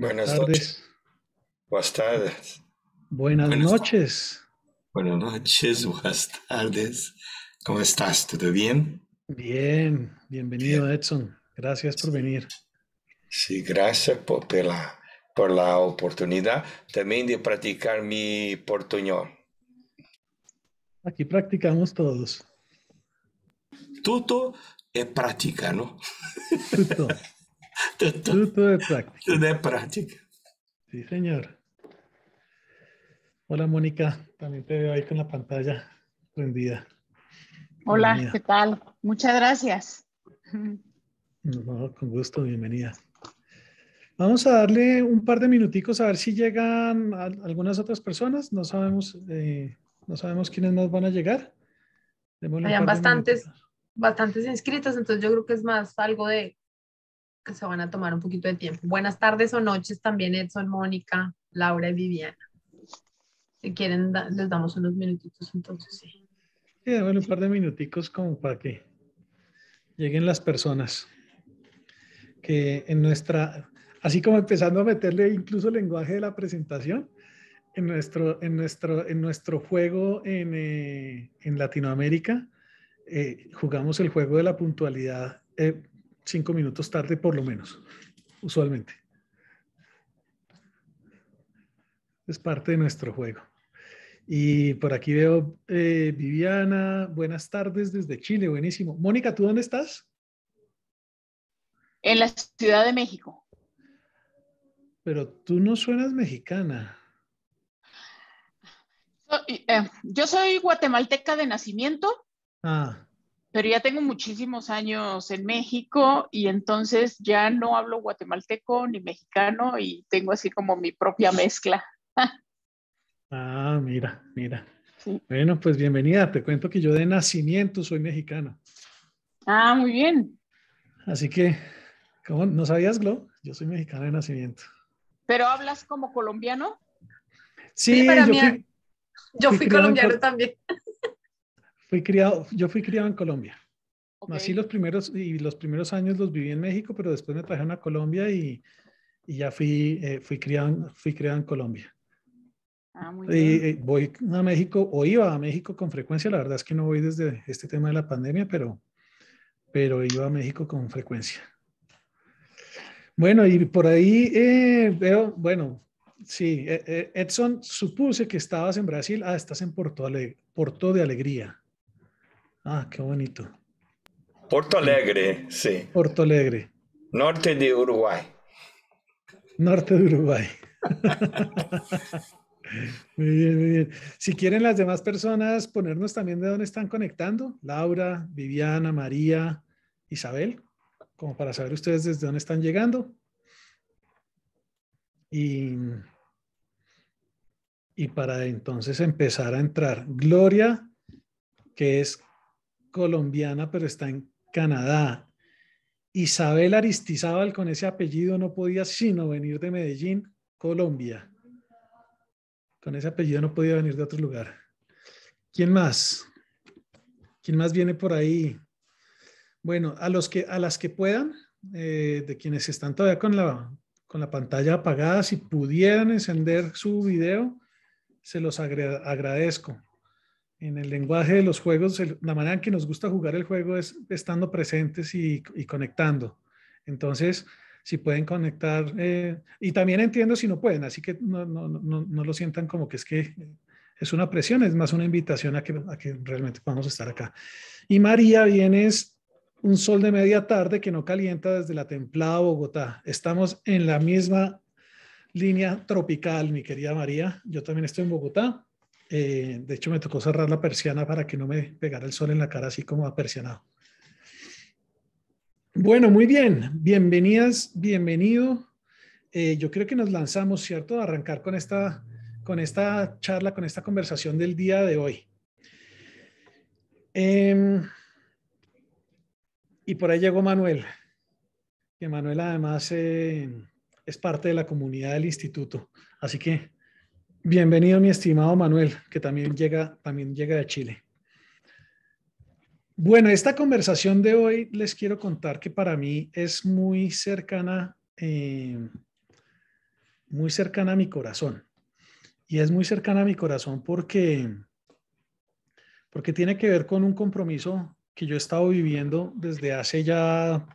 Buenas tardes. Buenas tardes. Buenas, noches. Buenas noches, buenas tardes. ¿Cómo estás? ¿Todo bien? Bien, bienvenido Edson. Gracias por venir. Sí, gracias por, la, por la oportunidad también de practicar mi portuñol. Aquí practicamos todos. Todo es práctica, ¿no? Todo. de práctica. De práctica. Sí, señor. Hola, Mónica. También te veo ahí con la pantalla prendida. Hola, ¿qué tal? Muchas gracias. con gusto, bienvenida. Vamos a darle un par de minuticos a ver si llegan algunas otras personas. No sabemos, eh, no sabemos quiénes nos van a llegar. Hayan bastantes, bastantes inscritos, entonces yo creo que es más algo de que se van a tomar un poquito de tiempo. Buenas tardes o noches también, Edson, Mónica, Laura y Viviana. Si quieren, les damos unos minutitos entonces, sí. Sí, bueno, un par de minuticos como para que lleguen las personas. Que en nuestra, así como empezando a meterle incluso el lenguaje de la presentación, en nuestro, en nuestro, en nuestro juego en, eh, en Latinoamérica, eh, jugamos el juego de la puntualidad eh, cinco minutos tarde por lo menos, usualmente. Es parte de nuestro juego. Y por aquí veo eh, Viviana, buenas tardes desde Chile, buenísimo. Mónica, ¿tú dónde estás? En la Ciudad de México. Pero tú no suenas mexicana. Eh, yo soy guatemalteca de nacimiento. Ah pero ya tengo muchísimos años en México y entonces ya no hablo guatemalteco ni mexicano y tengo así como mi propia mezcla. ah, mira, mira. Bueno, pues bienvenida. Te cuento que yo de nacimiento soy mexicano. Ah, muy bien. Así que, ¿cómo no sabías, Glo? Yo soy mexicana de nacimiento. ¿Pero hablas como colombiano? Sí, sí yo, mí, fui, yo, fui, colombiano también. Fui criado, yo fui criado en Colombia. Okay. Nací los primeros y los primeros años los viví en México, pero después me trajeron a Colombia y, ya fui, eh, fui, criado, fui criado en Colombia. Ah, muy bien. Y, eh, voy a México o iba a México con frecuencia. La verdad es que no voy desde este tema de la pandemia, pero, pero iba a México con frecuencia. Bueno, y por ahí eh, veo, bueno, sí, Edson, supuse que estabas en Brasil. Ah, estás en Porto, Porto de Alegría. Ah, qué bonito. Porto Alegre, sí. Porto Alegre. Norte de Uruguay. Norte de Uruguay. muy bien, muy bien. Si quieren las demás personas ponernos también de dónde están conectando, Laura, Viviana, María, Isabel, como para saber ustedes desde dónde están llegando. Y, y para entonces empezar a entrar. Gloria, que es colombiana, pero está en Canadá. Isabel Aristizábal con ese apellido no podía sino venir de Medellín, Colombia. Con ese apellido no podía venir de otro lugar. ¿Quién más? ¿Quién más viene por ahí? Bueno, a los que a las que puedan, eh, de quienes están todavía con la con la pantalla apagada, si pudieran encender su video, se los agradezco en el lenguaje de los juegos, la manera en que nos gusta jugar el juego es estando presentes y, conectando. Entonces, si pueden conectar, eh, y también entiendo si no pueden, así que no, lo sientan como que es que es una presión, es más una invitación a que, a que realmente podamos estar acá. Y María, vienes un sol de media tarde que no calienta desde la templada Bogotá. Estamos en la misma línea tropical, mi querida María. Yo también estoy en Bogotá eh, de hecho, me tocó cerrar la persiana para que no me pegara el sol en la cara, así como persianado. Bueno, muy bien. Bienvenidas, bienvenido. Eh, yo creo que nos lanzamos, ¿cierto?, a arrancar con esta, con esta charla, con esta conversación del día de hoy. Em, y por ahí llegó Manuel, que Manuel además eh, es parte de la comunidad del instituto. Así que Bienvenido, mi estimado Manuel, que también llega, también llega de Chile. Bueno, esta conversación de hoy les quiero contar que para mí es muy cercana, eh, muy cercana a mi corazón. Y es muy cercana a mi corazón porque, porque tiene que ver con un compromiso que yo he estado viviendo desde hace ya,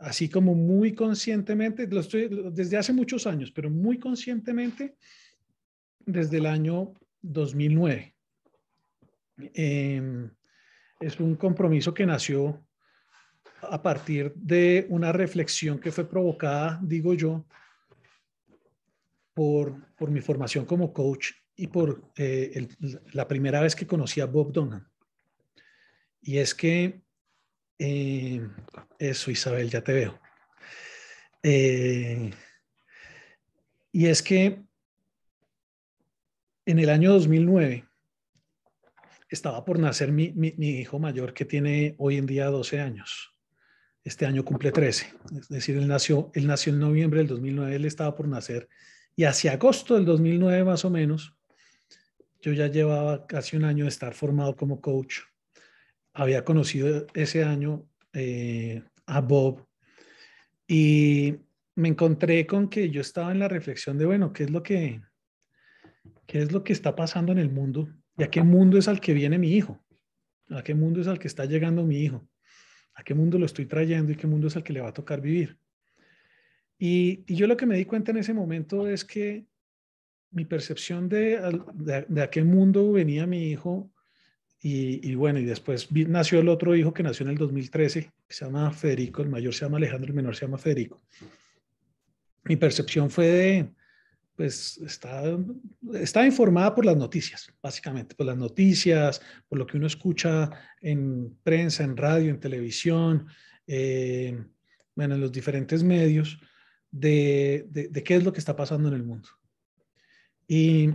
así como muy conscientemente, desde hace muchos años, pero muy conscientemente desde el año 2009. Em, es un compromiso que nació a partir de una reflexión que fue provocada, digo yo, por, por mi formación como coach y por eh, la primera vez que conocí a Bob Donan. Y es que, em, eso Isabel, ya te veo. Eh, y es que en el año 2009 estaba por nacer mi, hijo mayor que tiene hoy en día 12 años. Este año cumple 13. Es decir, él nació, él nació en noviembre del 2009, él estaba por nacer. Y hacia agosto del 2009 más o menos, yo ya llevaba casi un año de estar formado como coach. Había conocido ese año eh, a Bob y me encontré con que yo estaba en la reflexión de, bueno, ¿qué es lo que qué es lo que está pasando en el mundo y a qué mundo es al que viene mi hijo, a qué mundo es al que está llegando mi hijo, a qué mundo lo estoy trayendo y qué mundo es al que le va a tocar vivir. Y, yo lo que me di cuenta en ese momento es que mi percepción de, de, a qué mundo venía mi hijo y, y, bueno, y después nació el otro hijo que nació en el 2013, que se llama Federico, el mayor se llama Alejandro, el menor se llama Federico. Mi percepción fue de, pues está, está informada por las noticias, básicamente, por las noticias, por lo que uno escucha en prensa, en radio, en televisión, eh, bueno, en los diferentes medios, de, qué es lo que está pasando en el mundo. Y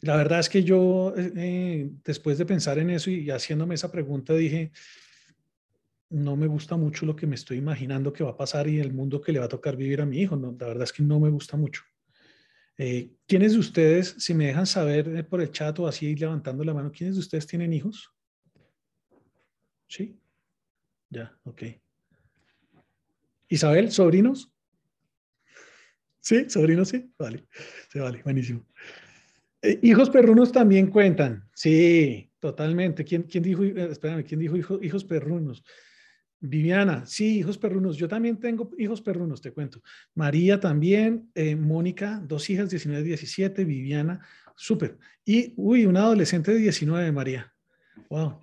la verdad es que yo, eh, eh, después de pensar en eso y haciéndome esa pregunta, dije, no me gusta mucho lo que me estoy imaginando que va a pasar y el mundo que le va a tocar vivir a mi hijo. No, la verdad es que no me gusta mucho. Eh, ¿Quiénes de ustedes, si me dejan saber eh, por el chat o así levantando la mano, ¿quiénes de ustedes tienen hijos? ¿Sí? Ya, ok. Isabel, sobrinos. Sí, sobrinos, sí. Vale, se vale, buenísimo. Eh, hijos perrunos también cuentan. Sí, totalmente. ¿Quién, dijo, espérame, quién dijo hijos perrunos? Viviana, sí, hijos perrunos. Yo también tengo hijos perrunos, te cuento. María también, eh, Mónica, dos hijas, 19 17, Viviana, súper. Y, uy, una adolescente de 19, María. Wow.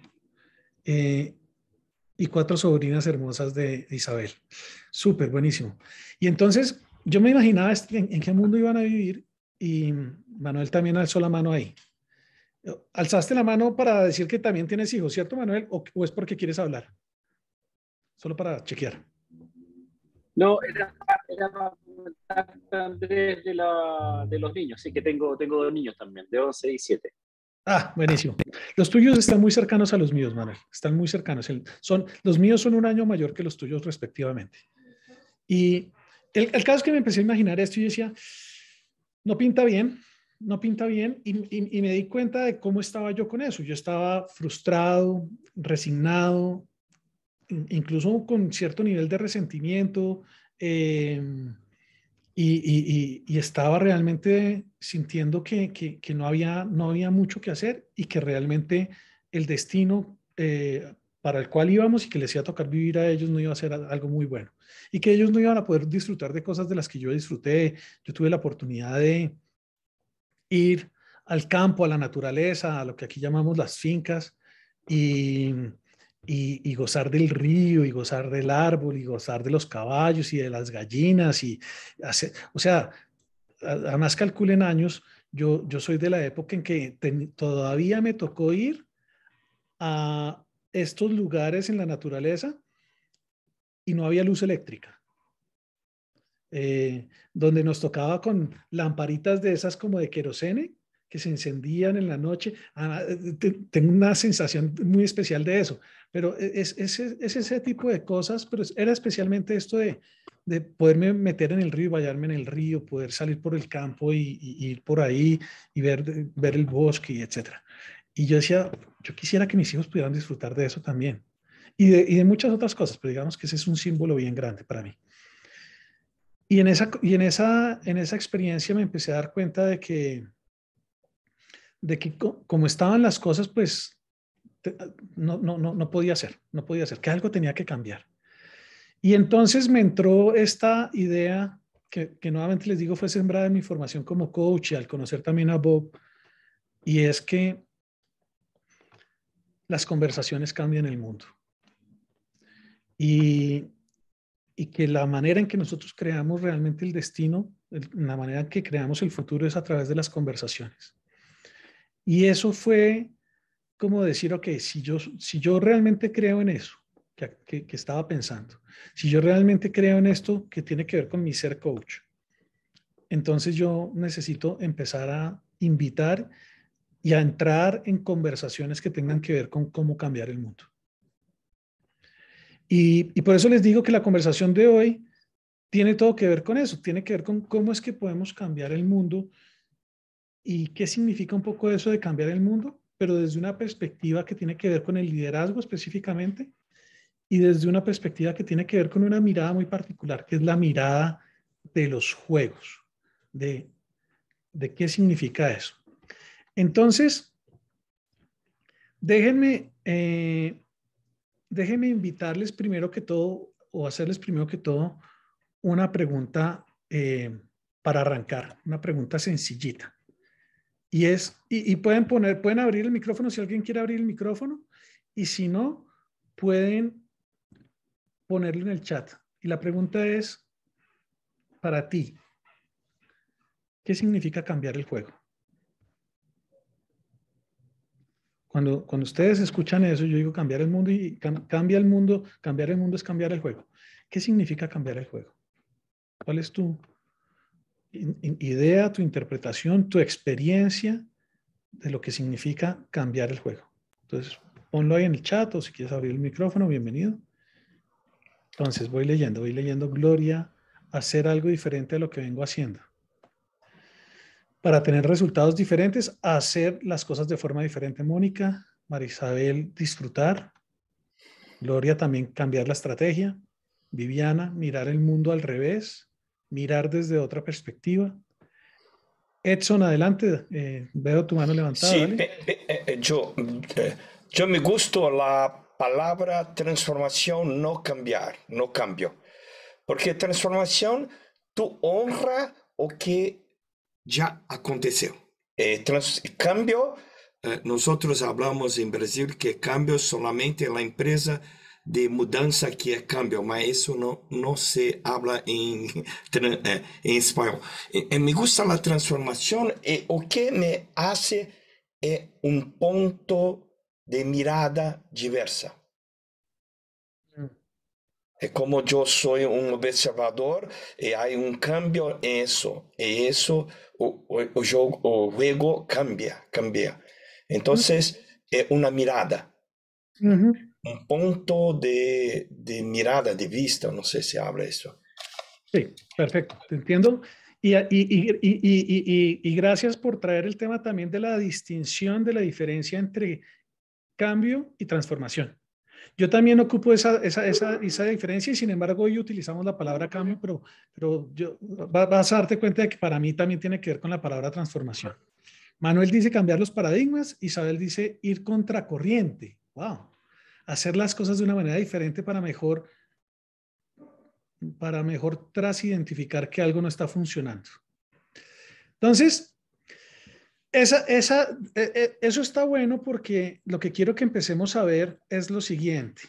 Eh, y cuatro sobrinas hermosas de Isabel. Súper, buenísimo. Y entonces yo me imaginaba este, en, qué mundo iban a vivir y Manuel también alzó la mano ahí. Alzaste la mano para decir que también tienes hijos, ¿cierto, Manuel? o es porque quieres hablar? Solo para chequear. No, era, Andrés de, los niños, sí que tengo, tengo dos niños también, de 11 y 7. Ah, buenísimo. Los tuyos están muy cercanos a los míos, Manuel. Están muy cercanos. Son, los míos son un año mayor que los tuyos respectivamente. Y el, caso es que me empecé a imaginar esto y decía, no pinta bien, no pinta bien. y me di cuenta de cómo estaba yo con eso. Yo estaba frustrado, resignado, incluso con cierto nivel de resentimiento, em, y, estaba realmente sintiendo que, no, había, no había mucho que hacer y que realmente el destino eh, para el cual íbamos y que les iba a tocar vivir a ellos no iba a ser algo muy bueno y que ellos no iban a poder disfrutar de cosas de las que yo disfruté. Yo tuve la oportunidad de ir al campo, a la naturaleza, a lo que aquí llamamos las fincas y, y, gozar del río y gozar del árbol y gozar de los caballos y de las gallinas y o sea, además calculen años, yo, yo soy de la época en que todavía me tocó ir a estos lugares en la naturaleza y no había luz eléctrica. Eh, donde nos tocaba con lamparitas de esas como de querosene, que se encendían en la noche. Ah, eh, tengo una sensación muy especial de eso. Pero e, es, ese tipo de cosas, pero era especialmente esto de, poderme meter en el río, y vallarme en el río, poder salir por el campo y, ir por ahí y ver, el bosque y etcétera. Y yo decía, yo quisiera que mis hijos pudieran disfrutar de eso también. Y de, y de, muchas otras cosas, pero digamos que ese es un símbolo bien grande para mí. Y en esa, y en esa, en esa experiencia me empecé a dar cuenta de que, de que como estaban las cosas, pues Ah, no, no, no, podía ser no podía ser que algo tenía que cambiar. Y entonces me entró esta idea que, nuevamente les digo fue sembrada en mi formación como coach y al conocer también a Bob, y es que las conversaciones cambian el mundo. Y, que la manera en que nosotros creamos realmente el destino, la manera en que creamos el futuro es a través de las conversaciones. Y eso fue como decir, ok, si yo, si yo realmente creo en eso que, estaba pensando, si yo realmente creo en esto que tiene que ver con mi ser coach, entonces yo necesito empezar a invitar y a entrar en conversaciones que tengan que ver con cómo cambiar el mundo. Y, y, por eso les digo que la conversación de hoy tiene todo que ver con eso, tiene que ver con cómo es que podemos cambiar el mundo y qué significa un poco eso de cambiar el mundo pero desde una perspectiva que tiene que ver con el liderazgo específicamente y desde una perspectiva que tiene que ver con una mirada muy particular, que es la mirada de los juegos, de, qué significa eso. Entonces, déjenme, eh, déjenme invitarles primero que todo, o hacerles primero que todo, una pregunta eh, para arrancar, una pregunta sencillita. Y, es, y, pueden poner, pueden abrir el micrófono si alguien quiere abrir el micrófono y si no, pueden ponerlo en el chat. Y la pregunta es, para ti, ¿qué significa cambiar el juego? Cuando, cuando ustedes escuchan eso, yo digo cambiar el mundo y cambia el mundo, cambiar el mundo es cambiar el juego. ¿Qué significa cambiar el juego? ¿Cuál es tu, idea, tu interpretación, tu experiencia de lo que significa cambiar el juego. Entonces, ponlo ahí en el chat o si quieres abrir el micrófono, bienvenido. Entonces, voy leyendo, voy leyendo Gloria, hacer algo diferente a lo que vengo haciendo. Para tener resultados diferentes, hacer las cosas de forma diferente, Mónica. Marisabel, disfrutar. Gloria, también cambiar la estrategia. Viviana, mirar el mundo al revés mirar desde otra perspectiva. Edson, adelante, eh, veo tu mano levantada. Sí, eh, eh, yo, yo me gusto la palabra transformación, no cambiar, no cambio. Porque transformación, tú honra o que ya aconteció. cambio. nosotros hablamos en Brasil que cambio solamente la empresa de mudança que é câmbio, mas isso não, não se habla em, eh, em espanhol. E, me gusta a transformação e o que me hace é um ponto de mirada diversa. Hum. É como eu sou um observador e há um câmbio em isso. E isso, o, o, o jogo, o jogo cambia, cambia. Então, uhum. é uma mirada. Uhum. un punto de, mirada, de vista, no sé si habla eso. Sí, perfecto, te entiendo. Y, y, gracias por traer el tema también de la distinción, de la diferencia entre cambio y transformación. Yo también ocupo esa, esa, diferencia y sin embargo hoy utilizamos la palabra cambio, pero, pero yo, vas a darte cuenta de que para mí también tiene que ver con la palabra transformación. Manuel dice cambiar los paradigmas, Isabel dice ir contracorriente. ¡Wow! hacer las cosas de una manera diferente para mejor, para mejor tras identificar que algo no está funcionando. Entonces, e, e, eso está bueno porque lo que quiero que empecemos a ver es lo siguiente.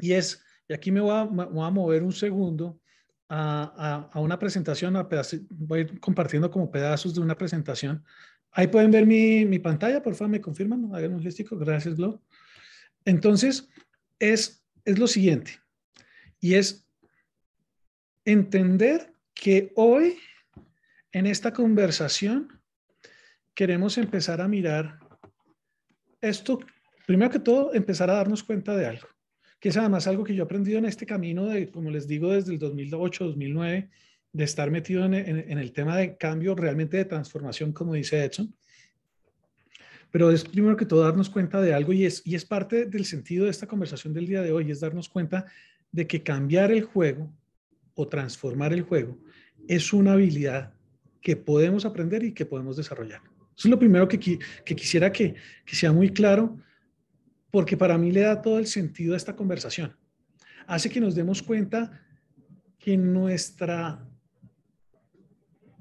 Y es, y aquí me voy a, mover un segundo a, una presentación, voy compartiendo como pedazos de una presentación. Ahí pueden ver mi, pantalla, por favor, me confirman, hagan un gracias, Glo. Entonces, es, es lo siguiente, y es entender que hoy, en esta conversación, queremos empezar a mirar esto, primero que todo, empezar a darnos cuenta de algo, que es además algo que yo he aprendido en este camino, de, como les digo, desde el 2008, 2009, de estar metido en, en el tema de cambio, realmente de transformación, como dice Edson pero es primero que todo darnos cuenta de algo y es, y es parte del sentido de esta conversación del día de hoy, es darnos cuenta de que cambiar el juego o transformar el juego es una habilidad que podemos aprender y que podemos desarrollar. Eso es lo primero que, quisiera que, que sea muy claro, porque para mí le da todo el sentido a esta conversación. Hace que nos demos cuenta que nuestra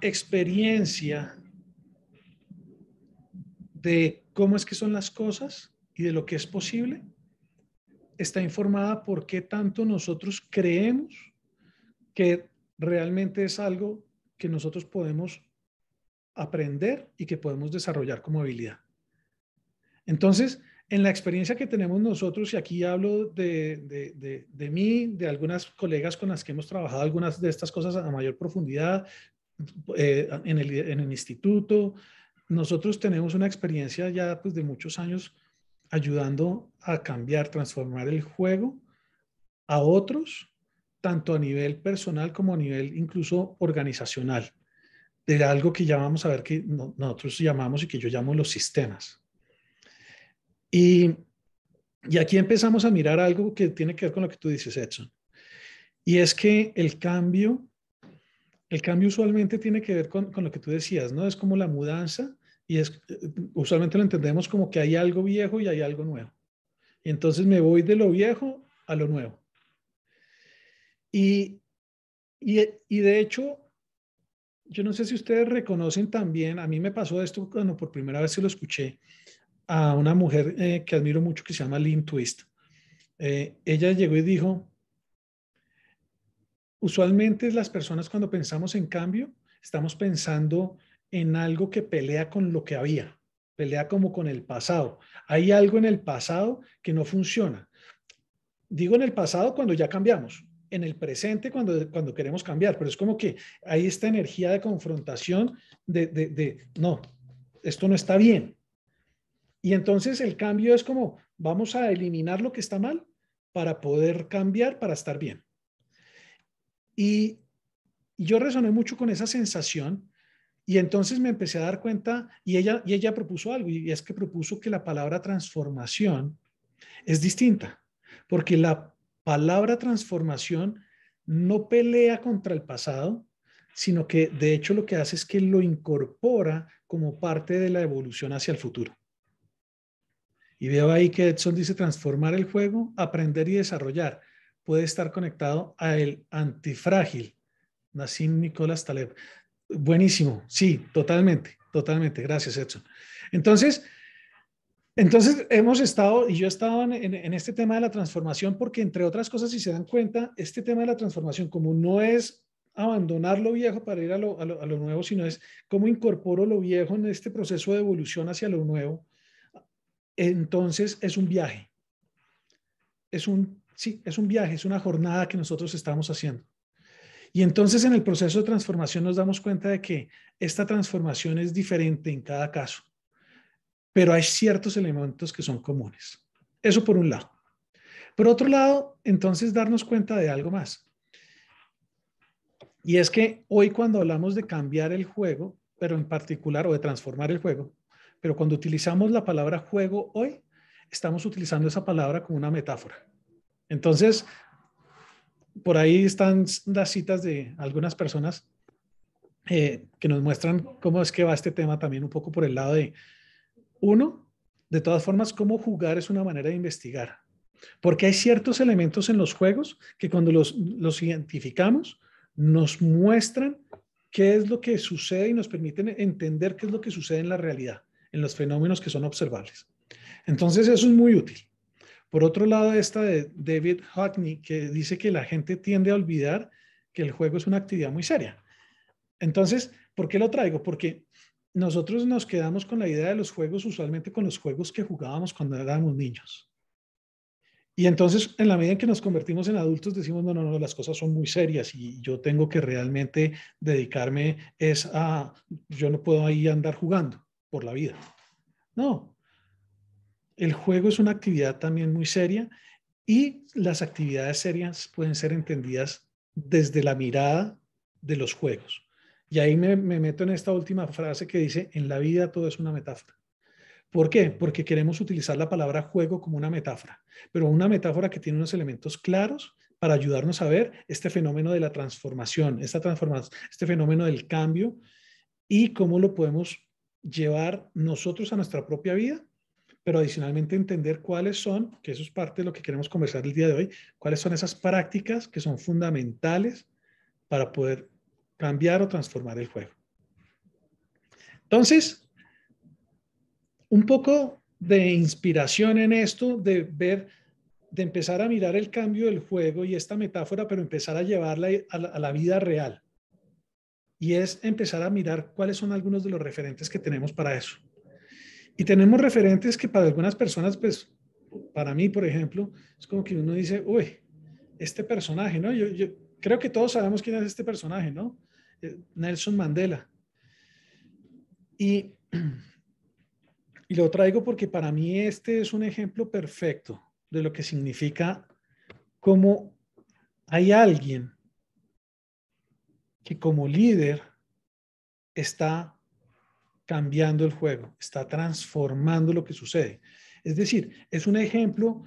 experiencia de cómo es que son las cosas y de lo que es posible, está informada por qué tanto nosotros creemos que realmente es algo que nosotros podemos aprender y que podemos desarrollar como habilidad. Entonces, en la experiencia que tenemos nosotros, y aquí hablo de, de, de, mí, de algunas colegas con las que hemos trabajado algunas de estas cosas a mayor profundidad eh, en, el, en, el, instituto, nosotros tenemos una experiencia ya pues, de muchos años ayudando a cambiar, transformar el juego a otros, tanto a nivel personal como a nivel incluso organizacional, de algo que ya vamos a ver que nosotros llamamos y que yo llamo los sistemas. Y, y aquí empezamos a mirar algo que tiene que ver con lo que tú dices, Edson. Y es que el cambio, el cambio usualmente tiene que ver con, con lo que tú decías, ¿no? Es como la mudanza y eh, usualmente lo entendemos como que hay algo viejo y hay algo nuevo. Y entonces me voy de lo viejo a lo nuevo. Y, y, de hecho, yo no sé si ustedes reconocen también, a mí me pasó esto cuando por primera vez se lo escuché a una mujer eh, que admiro mucho que se llama Lynn Twist. Eh, ella llegó y dijo, usualmente las personas cuando pensamos en cambio, estamos pensando en algo que pelea con lo que había, pelea como con el pasado. Hay algo en el pasado que no funciona. Digo en el pasado cuando ya cambiamos, en el presente cuando, cuando queremos cambiar, pero es como que hay esta energía de confrontación de, de no, esto no está bien. Y entonces el cambio es como, vamos a eliminar lo que está mal para poder cambiar, para estar bien. Y yo resoné mucho con esa sensación y entonces me empecé a dar cuenta, y ella, y ella propuso algo, y es que propuso que la palabra transformación es distinta, porque la palabra transformación no pelea contra el pasado, sino que de hecho lo que hace es que lo incorpora como parte de la evolución hacia el futuro. Y veo ahí que Edson dice transformar el juego, aprender y desarrollar. Puede estar conectado a el antifrágil, Nassim Nicolás Taleb. Buenísimo, sí, totalmente, totalmente. Gracias, Edson. Entonces, entonces hemos estado, y yo he estado en, este tema de la transformación, porque entre otras cosas, si se dan cuenta, este tema de la transformación, como no es abandonar lo viejo para ir a lo, nuevo, sino es cómo incorporo lo viejo en este proceso de evolución hacia lo nuevo, entonces es un viaje. Es un, sí, es un viaje, es una jornada que nosotros estamos haciendo. Y entonces en el proceso de transformación nos damos cuenta de que esta transformación es diferente en cada caso, pero hay ciertos elementos que son comunes. Eso por un lado. Por otro lado, entonces darnos cuenta de algo más. Y es que hoy cuando hablamos de cambiar el juego, pero en particular, o de transformar el juego, pero cuando utilizamos la palabra juego hoy, estamos utilizando esa palabra como una metáfora. Entonces, por ahí están las citas de algunas personas eh, que nos muestran cómo es que va este tema también un poco por el lado de, uno, de todas formas, cómo jugar es una manera de investigar, porque hay ciertos elementos en los juegos que cuando los, los identificamos nos muestran qué es lo que sucede y nos permiten entender qué es lo que sucede en la realidad, en los fenómenos que son observables. Entonces, eso es muy útil. Por otro lado, esta de David Hockney, que dice que la gente tiende a olvidar que el juego es una actividad muy seria. Entonces, ¿por qué lo traigo? Porque nosotros nos quedamos con la idea de los juegos, usualmente con los juegos que jugábamos cuando éramos niños. Y entonces, en la medida en que nos convertimos en adultos, decimos, no, no, no, las cosas son muy serias y yo tengo que realmente dedicarme es a, yo no puedo ahí andar jugando por la vida. No, el juego es una actividad también muy seria y las actividades serias pueden ser entendidas desde la mirada de los juegos. Y ahí me, meto en esta última frase que dice, en la vida todo es una metáfora. ¿Por qué? Porque queremos utilizar la palabra juego como una metáfora, pero una metáfora que tiene unos elementos claros para ayudarnos a ver este fenómeno de la transformación, esta transformación este fenómeno del cambio y cómo lo podemos llevar nosotros a nuestra propia vida pero adicionalmente entender cuáles son, que eso es parte de lo que queremos conversar el día de hoy, cuáles son esas prácticas que son fundamentales para poder cambiar o transformar el juego. Entonces, un poco de inspiración en esto, de ver, de empezar a mirar el cambio del juego y esta metáfora, pero empezar a llevarla a la, a la vida real. Y es empezar a mirar cuáles son algunos de los referentes que tenemos para eso. Y tenemos referentes que para algunas personas, pues, para mí, por ejemplo, es como que uno dice, uy, este personaje, ¿no? Yo, yo creo que todos sabemos quién es este personaje, ¿no? Eh, Nelson Mandela. Y, y lo traigo porque para mí este es un ejemplo perfecto de lo que significa cómo hay alguien que como líder está cambiando el juego, está transformando lo que sucede. Es decir, es un ejemplo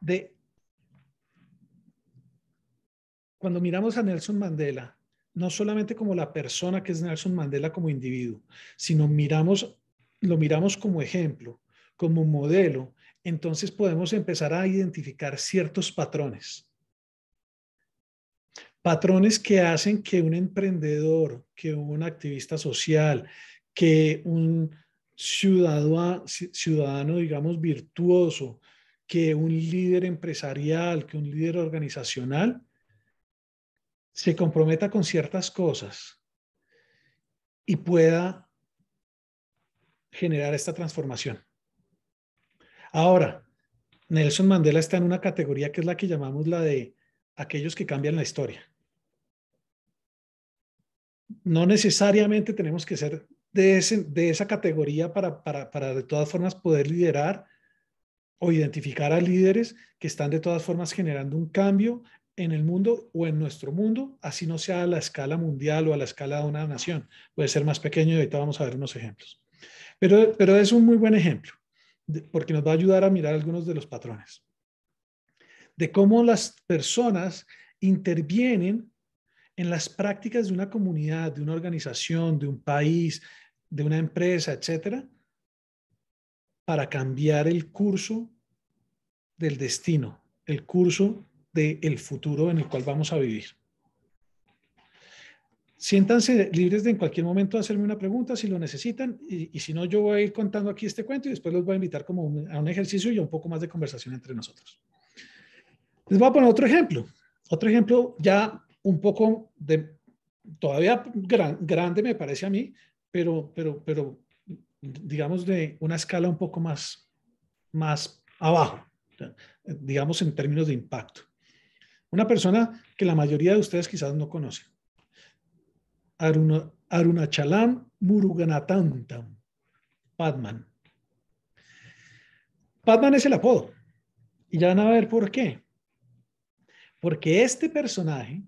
de... Cuando miramos a Nelson Mandela, no solamente como la persona que es Nelson Mandela como individuo, sino miramos, lo miramos como ejemplo, como modelo, entonces podemos empezar a identificar ciertos patrones. Patrones que hacen que un emprendedor, que un activista social, que un ciudadano, ciudadano, digamos, virtuoso, que un líder empresarial, que un líder organizacional, se comprometa con ciertas cosas y pueda generar esta transformación. Ahora, Nelson Mandela está en una categoría que es la que llamamos la de aquellos que cambian la historia. No necesariamente tenemos que ser de, de esa categoría para, de todas formas poder liderar o identificar a líderes que están de todas formas generando un cambio en el mundo o en nuestro mundo, así no sea a la escala mundial o a la escala de una nación. Puede ser más pequeño y ahorita vamos a ver unos ejemplos. Pero, pero es un muy buen ejemplo porque nos va a ayudar a mirar algunos de los patrones de cómo las personas intervienen en las prácticas de una comunidad, de una organización, de un país, de una empresa, etcétera, para cambiar el curso del destino, el curso del futuro en el cual vamos a vivir. Siéntanse libres de en cualquier momento hacerme una pregunta si lo necesitan y, si no, yo voy a ir contando aquí este cuento y después los voy a invitar como a un ejercicio y un poco más de conversación entre nosotros. Les voy a poner otro ejemplo, otro ejemplo ya un poco de, todavía gran, grande me parece a mí, pero, pero, digamos de una escala un poco más, más abajo, digamos en términos de impacto. Una persona que la mayoría de ustedes quizás no conocen. Arunachalam Muruganatantam, Padman. Padman es el apodo. Y ya van a ver por qué. Porque este personaje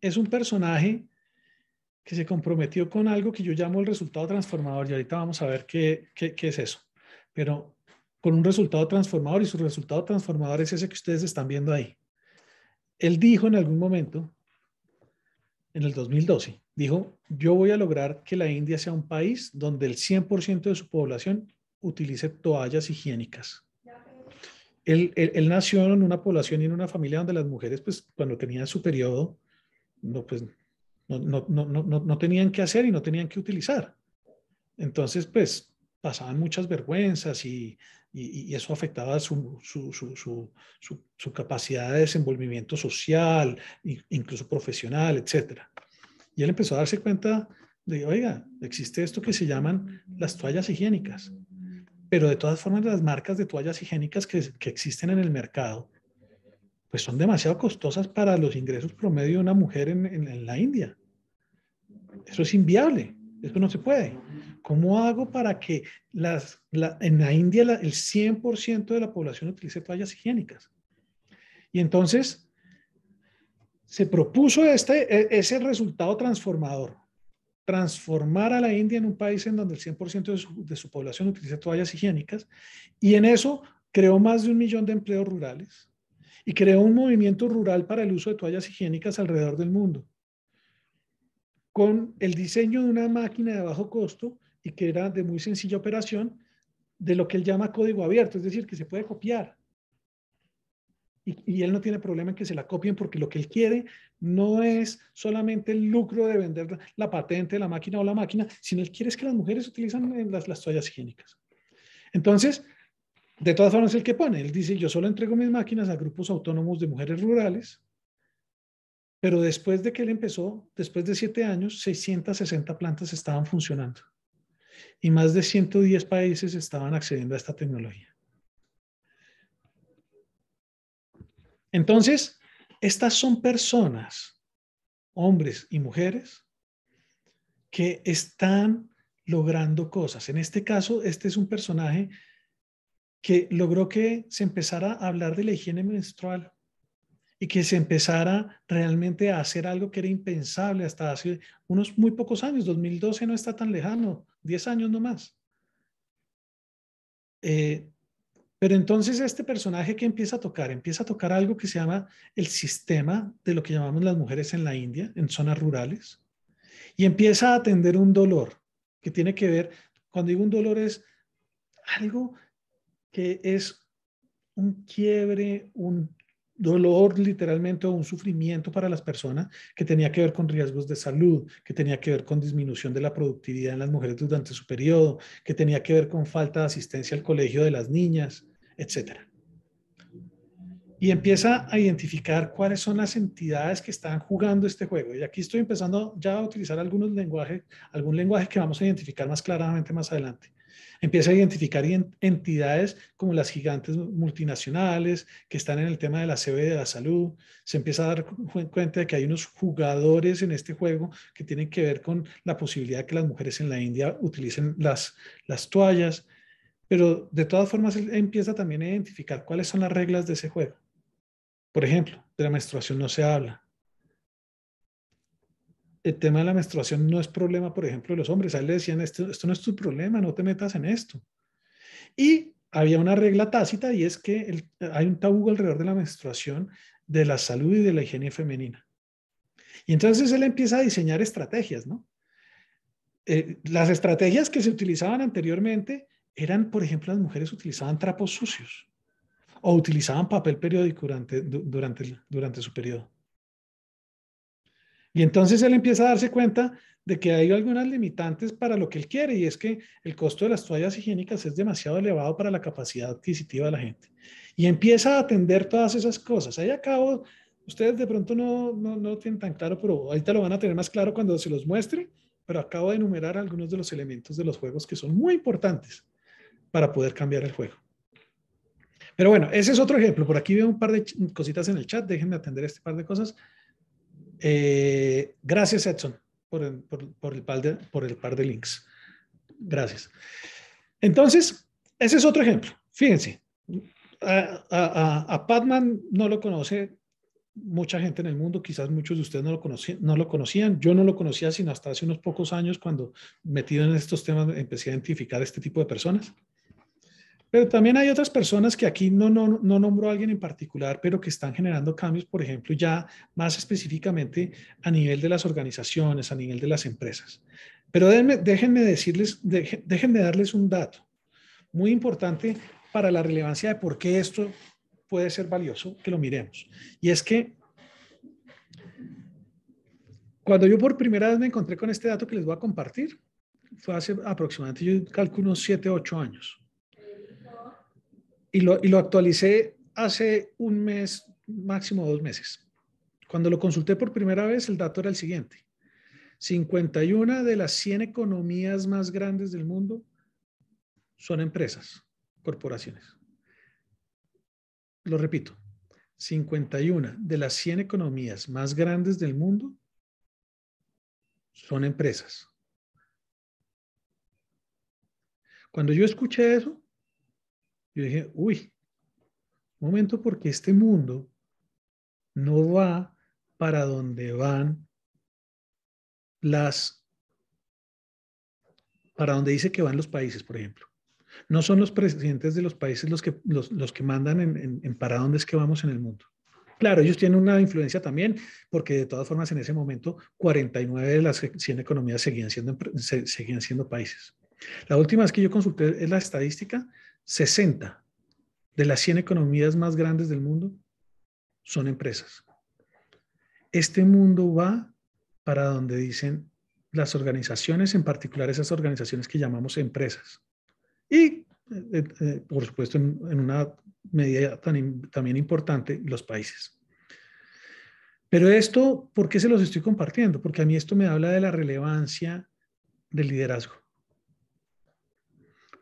es un personaje que se comprometió con algo que yo llamo el resultado transformador y ahorita vamos a ver qué, es eso. Pero con un resultado transformador y su resultado transformador es ese que ustedes están viendo ahí. Él dijo en algún momento, en el 2012, dijo, yo voy a lograr que la India sea un país donde el 100% de su población utilice toallas higiénicas. Él, él, él, nació en una población y en una familia donde las mujeres, pues cuando tenían su periodo, no, pues no, no, tenían que hacer y no tenían que utilizar. Entonces, pues pasaban muchas vergüenzas y, eso afectaba su, su, capacidad de desenvolvimiento social, incluso profesional, etc. Y él empezó a darse cuenta de, oiga, existe esto que se llaman las toallas higiénicas, pero de todas formas las marcas de toallas higiénicas que, existen en el mercado pues son demasiado costosas para los ingresos promedio de una mujer en la India. Eso es inviable, eso no se puede. ¿Cómo hago para que en la India el 100% de la población utilice toallas higiénicas? Y entonces se propuso este, e, ese resultado transformador, transformar a la India en un país en donde el 100% de su, de su población utilice toallas higiénicas y en eso creó más de un millón de empleos rurales y creó un movimiento rural para el uso de toallas higiénicas alrededor del mundo con el diseño de una máquina de bajo costo y que era de muy sencilla operación, de lo que él llama código abierto, es decir, que se puede copiar. Y, él no tiene problema en que se la copien porque lo que él quiere no es solamente el lucro de vender la patente, de la máquina o la máquina, sino él quiere es que las mujeres utilizan eh, las, las toallas higiénicas. Entonces, de todas formas, el que pone, él dice, yo solo entrego mis máquinas a grupos autónomos de mujeres rurales pero después de que él empezó, después de siete años, 660 plantas estaban funcionando y más de 110 países estaban accediendo a esta tecnología. Entonces, estas son personas, hombres y mujeres, que están logrando cosas. En este caso, este es un personaje que logró que se empezara a hablar de la higiene menstrual y que se empezara realmente a hacer algo que era impensable hasta hace unos muy pocos años. 2012 no está tan lejano, 10 años no más. Eh, pero entonces este personaje que empieza a tocar, empieza a tocar algo que se llama el sistema de lo que llamamos las mujeres en la India, en zonas rurales, y empieza a atender un dolor que tiene que ver, cuando digo un dolor es algo que es un quiebre, un dolor literalmente o un sufrimiento para las personas que tenía que ver con riesgos de salud, que tenía que ver con disminución de la productividad en las mujeres durante su periodo, que tenía que ver con falta de asistencia al colegio de las niñas, etc. Y empieza a identificar cuáles son las entidades que están jugando este juego. Y aquí estoy empezando ya a utilizar algunos lenguajes, algún lenguaje que vamos a identificar más claramente más adelante. Empieza a identificar entidades como las gigantes multinacionales que están en el tema de la CB de la salud. Se empieza a dar cuenta de que hay unos jugadores en este juego que tienen que ver con la posibilidad de que las mujeres en la India utilicen las, toallas. Pero de todas formas, empieza también a identificar cuáles son las reglas de ese juego. Por ejemplo, de la menstruación no se habla el tema de la menstruación no es problema, por ejemplo, de los hombres. A él le decían, esto, no es tu problema, no te metas en esto. Y había una regla tácita y es que hay un tabú alrededor de la menstruación, de la salud y de la higiene femenina. Y entonces él empieza a diseñar estrategias, ¿no? Eh, las estrategias que se utilizaban anteriormente eran, por ejemplo, las mujeres utilizaban trapos sucios o utilizaban papel periódico durante, durante su periodo. Y entonces él empieza a darse cuenta de que hay algunas limitantes para lo que él quiere y es que el costo de las toallas higiénicas es demasiado elevado para la capacidad adquisitiva de la gente. Y empieza a atender todas esas cosas. Ahí acabo, ustedes de pronto no, no, no tienen tan claro, pero ahorita lo van a tener más claro cuando se los muestre, pero acabo de enumerar algunos de los elementos de los juegos que son muy importantes para poder cambiar el juego. Pero bueno, ese es otro ejemplo. Por aquí veo un par de cositas en el chat. Déjenme atender este par de cosas. Eh, gracias, Edson, por el, par de, links. Gracias. Entonces, ese es otro ejemplo. Fíjense, a, a, no lo conoce mucha gente en el mundo, quizás muchos de ustedes no lo, conocían, no lo conocían, yo no lo conocía sino hasta hace unos pocos años cuando metido en estos temas empecé a identificar este tipo de personas. Pero también hay otras personas que aquí no, no, no nombro a alguien en particular, pero que están generando cambios, por ejemplo, ya más específicamente a nivel de las organizaciones, a nivel de las empresas. Pero déjenme, déjenme decirles, déjenme darles un dato muy importante para la relevancia de por qué esto puede ser valioso, que lo miremos. Y es que cuando yo por primera vez me encontré con este dato que les voy a compartir, fue hace aproximadamente, yo calculo unos 7, 8 años y lo, y actualicé hace un mes, máximo dos meses. Cuando lo consulté por primera vez, el dato era el siguiente. 51 de las 100 economías más grandes del mundo son empresas, corporaciones. Lo repito, 51 de las 100 economías más grandes del mundo son empresas. Cuando yo escuché eso, yo dije, uy, momento porque este mundo no va para donde van las, para donde dice que van los países, por ejemplo. No son los presidentes de los países los que, los, que mandan en, para dónde es que vamos en el mundo. Claro, ellos tienen una influencia también, porque de todas formas en ese momento 49 de las 100 economías seguían siendo, seguían siendo países. La última es que yo consulté es la estadística 60 de las 100 economías más grandes del mundo son empresas. Este mundo va para donde dicen las organizaciones, en particular esas organizaciones que llamamos empresas. Y, eh, eh, eh, por supuesto, en, una medida también importante, los países. Pero esto, ¿por qué se los estoy compartiendo? Porque a mí esto me habla de la relevancia del liderazgo.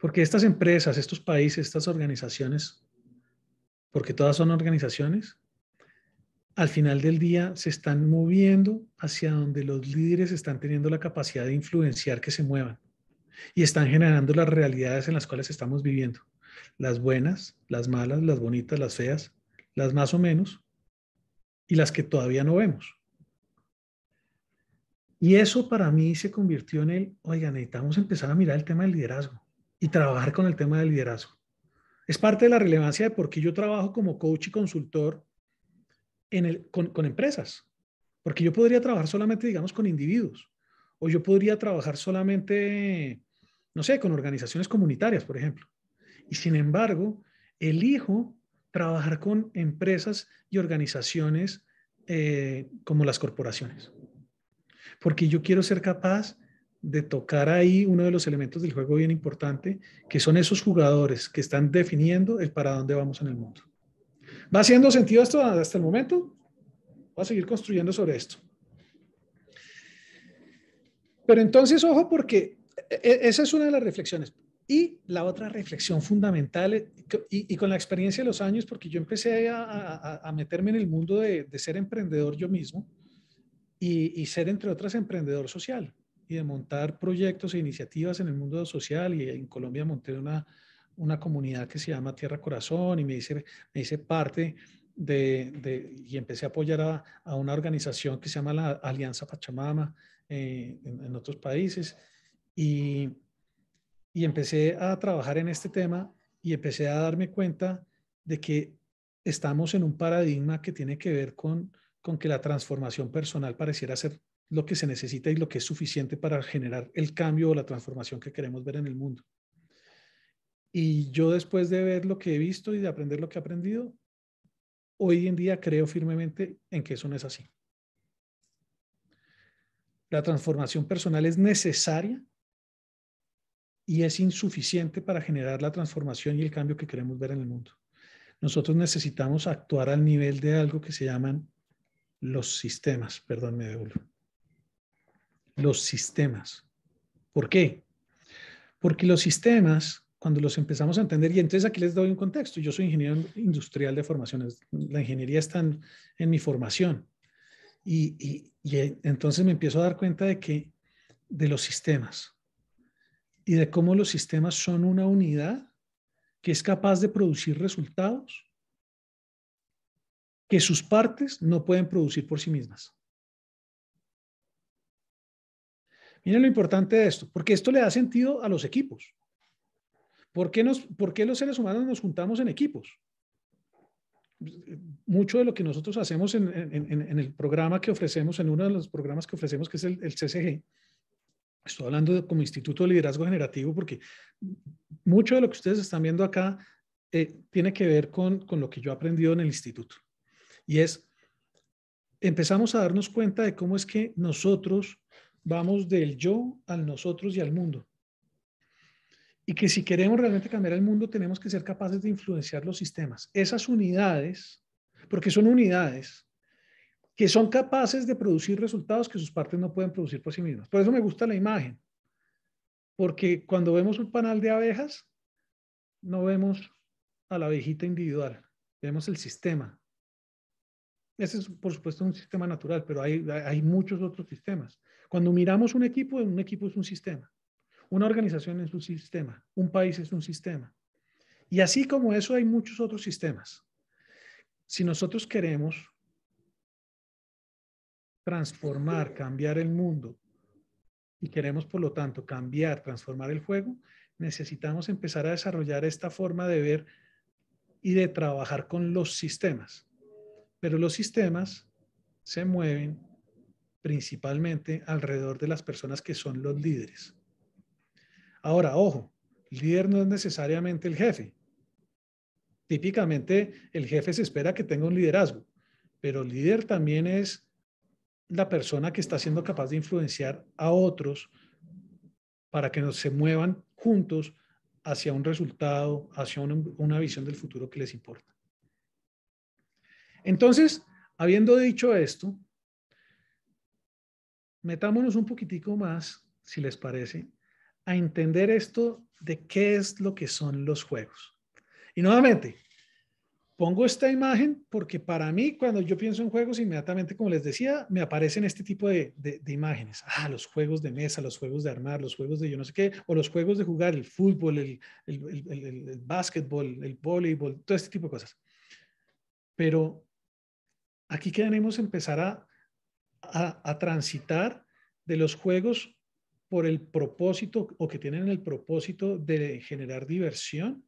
Porque estas empresas, estos países, estas organizaciones, porque todas son organizaciones, al final del día se están moviendo hacia donde los líderes están teniendo la capacidad de influenciar que se muevan y están generando las realidades en las cuales estamos viviendo, las buenas, las malas, las bonitas, las feas, las más o menos y las que todavía no vemos. Y eso para mí se convirtió en el, oiga, necesitamos empezar a mirar el tema del liderazgo y trabajar con el tema del liderazgo. Es parte de la relevancia de por qué yo trabajo como coach y consultor el, con, empresas. Porque yo podría trabajar solamente, digamos, con individuos. O yo podría trabajar solamente, no sé, con organizaciones comunitarias, por ejemplo. Y sin embargo, elijo trabajar con empresas y organizaciones eh, como las corporaciones. Porque yo quiero ser capaz de tocar ahí uno de los elementos del juego bien importante, que son esos jugadores que están definiendo el para dónde vamos en el mundo. ¿Va haciendo sentido esto hasta el momento? Voy a seguir construyendo sobre esto. Pero entonces, ojo, porque e-, e-, esa es una de las reflexiones. Y la otra reflexión fundamental, y, con la experiencia de los años, porque yo empecé a, meterme en el mundo de, ser emprendedor yo mismo y ser, entre otras, emprendedor social y de montar proyectos e iniciativas en el mundo social y en Colombia monté una, una comunidad que se llama Tierra Corazón y me hice, me parte de, y empecé a apoyar a, una organización que se llama la Alianza Pachamama eh, en, otros países y, y empecé a trabajar en este tema y empecé a darme cuenta de que estamos en un paradigma que tiene que ver con, con que la transformación personal pareciera ser lo que se necesita y lo que es suficiente para generar el cambio o la transformación que queremos ver en el mundo. Y yo después de ver lo que he visto y de aprender lo que he aprendido, hoy en día creo firmemente en que eso no es así. La transformación personal es necesaria y es insuficiente para generar la transformación y el cambio que queremos ver en el mundo. Nosotros necesitamos actuar al nivel de algo que se llaman los sistemas, perdón, me devuelvo los sistemas. ¿Por qué? Porque los sistemas, cuando los empezamos a entender, y entonces aquí les doy un contexto, yo soy ingeniero industrial de formaciones, la ingeniería está en, mi formación, y, y, entonces me empiezo a dar cuenta de que, de los sistemas, y de cómo los sistemas son una unidad que es capaz de producir resultados que sus partes no pueden producir por sí mismas. Miren lo importante de esto, porque esto le da sentido a los equipos. ¿Por qué, nos, ¿Por qué los seres humanos nos juntamos en equipos? Mucho de lo que nosotros hacemos en, el programa que ofrecemos, en uno de los programas que ofrecemos, que es el, el CCG, estoy hablando como Instituto de Liderazgo Generativo, porque mucho de lo que ustedes están viendo acá eh, tiene que ver con, con lo que yo he aprendido en el instituto. Y es, empezamos a darnos cuenta de cómo es que nosotros Vamos del yo al nosotros y al mundo. Y que si queremos realmente cambiar el mundo, tenemos que ser capaces de influenciar los sistemas. Esas unidades, porque son unidades, que son capaces de producir resultados que sus partes no pueden producir por sí mismas. Por eso me gusta la imagen, porque cuando vemos un panal de abejas, no vemos a la abejita individual, vemos el sistema, ese es, por supuesto, un sistema natural, pero hay, hay muchos otros sistemas. Cuando miramos un equipo, un equipo es un sistema. Una organización es un sistema. Un país es un sistema. Y así como eso, hay muchos otros sistemas. Si nosotros queremos transformar, cambiar el mundo y queremos, por lo tanto, cambiar, transformar el juego, necesitamos empezar a desarrollar esta forma de ver y de trabajar con los sistemas. Pero los sistemas se mueven principalmente alrededor de las personas que son los líderes. Ahora, ojo, el líder no es necesariamente el jefe. Típicamente el jefe se espera que tenga un liderazgo, pero el líder también es la persona que está siendo capaz de influenciar a otros para que se muevan juntos hacia un resultado, hacia una visión del futuro que les importa. Entonces, habiendo dicho esto, metámonos un poquitico más, si les parece, a entender esto de qué es lo que son los juegos. Y nuevamente, pongo esta imagen porque para mí, cuando yo pienso en juegos, inmediatamente, como les decía, me aparecen este tipo de, imágenes. Ah, los juegos de mesa, los juegos de armar, los juegos de yo no sé qué, o los juegos de jugar, el fútbol, el, el, el, el el voleibol, todo este tipo de cosas. Pero aquí queremos empezar a, a, transitar de los juegos por el propósito o que tienen el propósito de generar diversión,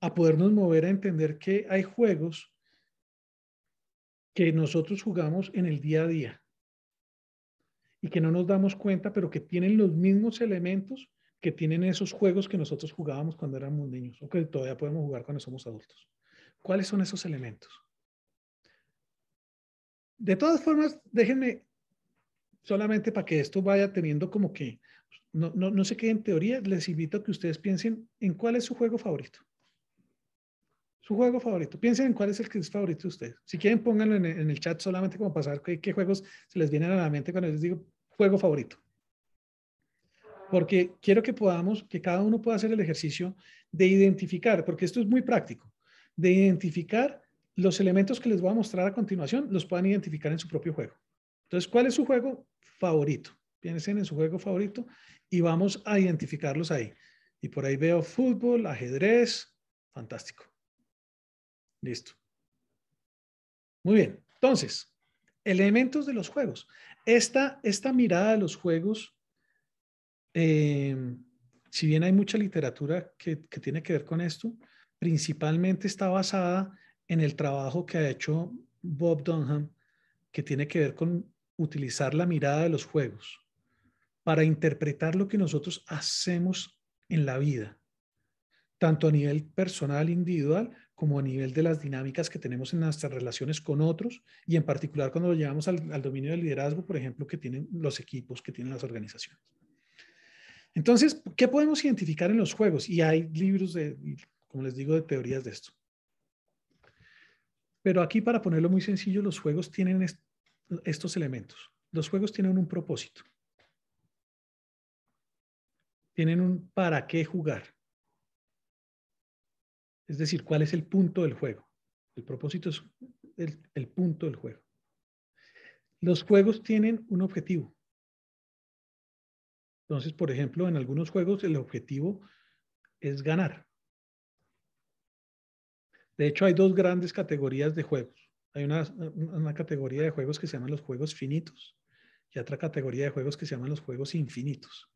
a podernos mover a entender que hay juegos que nosotros jugamos en el día a día y que no nos damos cuenta, pero que tienen los mismos elementos que tienen esos juegos que nosotros jugábamos cuando éramos niños o que todavía podemos jugar cuando somos adultos. ¿Cuáles son esos elementos? De todas formas, déjenme solamente para que esto vaya teniendo como que, no, no, no se quede en teoría, les invito a que ustedes piensen en cuál es su juego favorito. Su juego favorito. Piensen en cuál es el que es favorito de ustedes. Si quieren, pónganlo en, el chat solamente como pasar qué juegos se les vienen a la mente cuando les digo juego favorito porque quiero que podamos, que cada uno pueda hacer el ejercicio de identificar, porque esto es muy práctico, de identificar los elementos que les voy a mostrar a continuación los puedan identificar en su propio juego. Entonces, ¿cuál es su juego favorito? Piensen en su juego favorito y vamos a identificarlos ahí. Y por ahí veo fútbol, ajedrez, fantástico. Listo. Muy bien, entonces, elementos de los juegos. Esta, esta mirada de los juegos, em, si bien hay mucha literatura que, que tiene que ver con esto, principalmente está basada en el trabajo que ha hecho Bob Dunham, que tiene que ver con utilizar la mirada de los juegos para interpretar lo que nosotros hacemos en la vida, tanto a nivel personal, individual, como a nivel de las dinámicas que tenemos en nuestras relaciones con otros y en particular cuando lo llevamos al, dominio del liderazgo, por ejemplo, que tienen los equipos, que tienen las organizaciones. Entonces, ¿qué podemos identificar en los juegos? Y hay libros de, como les digo, de teorías de esto. Pero aquí, para ponerlo muy sencillo, los juegos tienen estos elementos. Los juegos tienen un propósito. Tienen un para qué jugar. Es decir, cuál es el punto del juego. El propósito es el punto del juego. Los juegos tienen un objetivo. Entonces, por ejemplo, en algunos juegos el objetivo es ganar. De hecho, hay dos grandes categorías de juegos. Hay una, categoría de juegos que se llaman los juegos finitos y otra categoría de juegos que se llaman los juegos infinitos.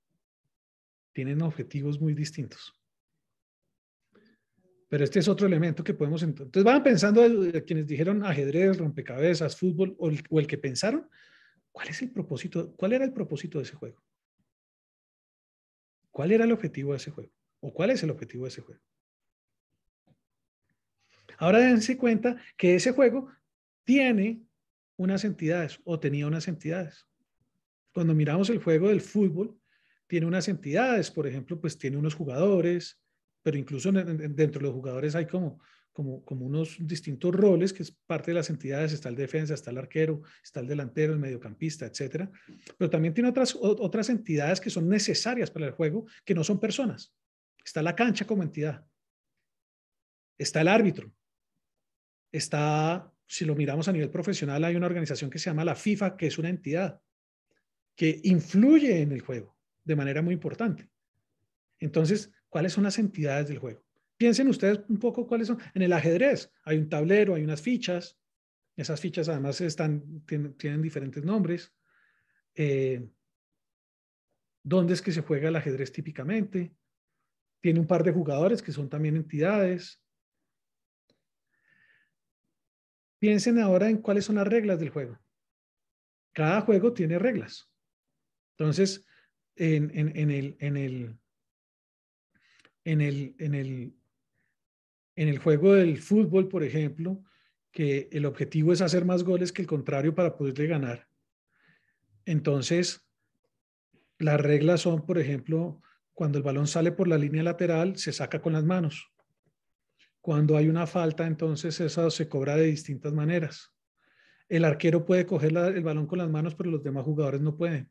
Tienen objetivos muy distintos. Pero este es otro elemento que podemos... Entonces van pensando eh, quienes dijeron ajedrez, rompecabezas, fútbol o el, o el que pensaron, ¿cuál es el propósito? ¿Cuál era el propósito de ese juego? ¿Cuál era el objetivo de ese juego? ¿O cuál es el objetivo de ese juego? Ahora dense cuenta que ese juego tiene unas entidades o tenía unas entidades. Cuando miramos el juego del fútbol, tiene unas entidades, por ejemplo, pues tiene unos jugadores, pero incluso dentro de los jugadores hay como, como, como unos distintos roles, que es parte de las entidades, está el defensa, está el arquero, está el delantero, el mediocampista, etcétera. Pero también tiene otras, otras entidades que son necesarias para el juego, que no son personas. Está la cancha como entidad. Está el árbitro, está, si lo miramos a nivel profesional, hay una organización que se llama la FIFA, que es una entidad que influye en el juego de manera muy importante. Entonces, ¿cuáles son las entidades del juego? Piensen ustedes un poco cuáles son. En el ajedrez hay un tablero, hay unas fichas. Esas fichas además están, tienen, diferentes nombres. Eh, ¿Dónde es que se juega el ajedrez típicamente? Tiene un par de jugadores que son también entidades. Piensen ahora en cuáles son las reglas del juego. Cada juego tiene reglas. Entonces, en, el, en, en, el, en, el juego del fútbol, por ejemplo, que el objetivo es hacer más goles que el contrario para poderle ganar. Entonces, las reglas son, por ejemplo, cuando el balón sale por la línea lateral, se saca con las manos. Cuando hay una falta, entonces esa se cobra de distintas maneras. El arquero puede coger el balón con las manos, pero los demás jugadores no pueden.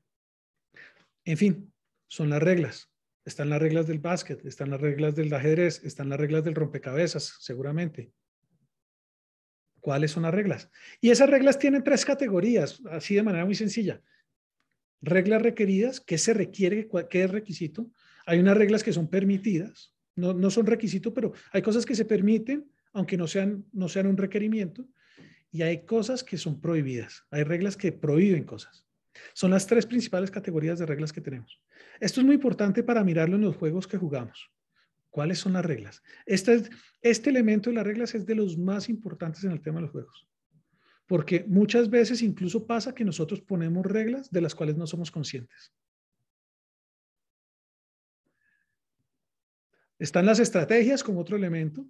En fin, son las reglas. Están las reglas del básquet, están las reglas del ajedrez, están las reglas del rompecabezas, seguramente. ¿Cuáles son las reglas? Y esas reglas tienen tres categorías, así de manera muy sencilla. Reglas requeridas, ¿qué se requiere, qué es requisito? Hay unas reglas que son permitidas, no, son requisito, pero hay cosas que se permiten, aunque no sean, no sean un requerimiento, y hay cosas que son prohibidas. Hay reglas que prohíben cosas. Son las tres principales categorías de reglas que tenemos. Esto es muy importante para mirarlo en los juegos que jugamos. ¿Cuáles son las reglas? este elemento de las reglas es de los más importantes en el tema de los juegos. Porque muchas veces incluso pasa que nosotros ponemos reglas de las cuales no somos conscientes. Están las estrategias como otro elemento,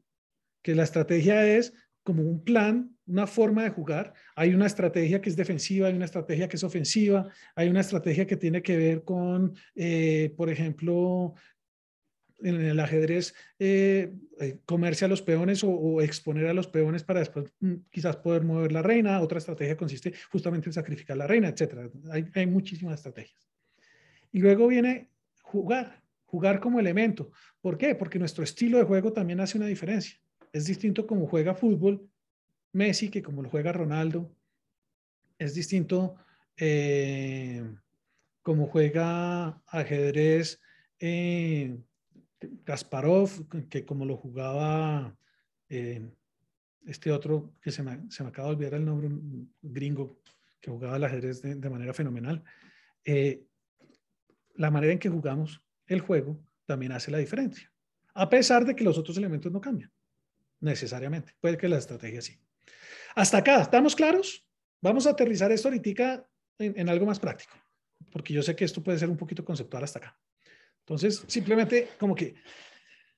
que la estrategia es como un plan, una forma de jugar. Hay una estrategia que es defensiva, hay una estrategia que es ofensiva, hay una estrategia que tiene que ver con, eh, por ejemplo, en el ajedrez, eh, eh, comerse a los peones o, exponer a los peones para después mm, quizás poder mover la reina. Otra estrategia consiste justamente en sacrificar a la reina, etc. hay muchísimas estrategias. Y luego viene jugar, jugar como elemento. ¿Por qué? Porque nuestro estilo de juego también hace una diferencia. Es distinto como juega fútbol Messi que como lo juega Ronaldo. Es distinto eh, como juega ajedrez eh, Kasparov que como lo jugaba eh, este otro que se me, acaba de olvidar el nombre, gringo que jugaba el ajedrez de, de manera fenomenal. Eh, la manera en que jugamos el juego también hace la diferencia, a pesar de que los otros elementos no cambian necesariamente. Puede que la estrategia sí. Hasta acá, ¿estamos claros? Vamos a aterrizar esto ahorita en, algo más práctico, porque yo sé que esto puede ser un poquito conceptual hasta acá. Entonces, simplemente como que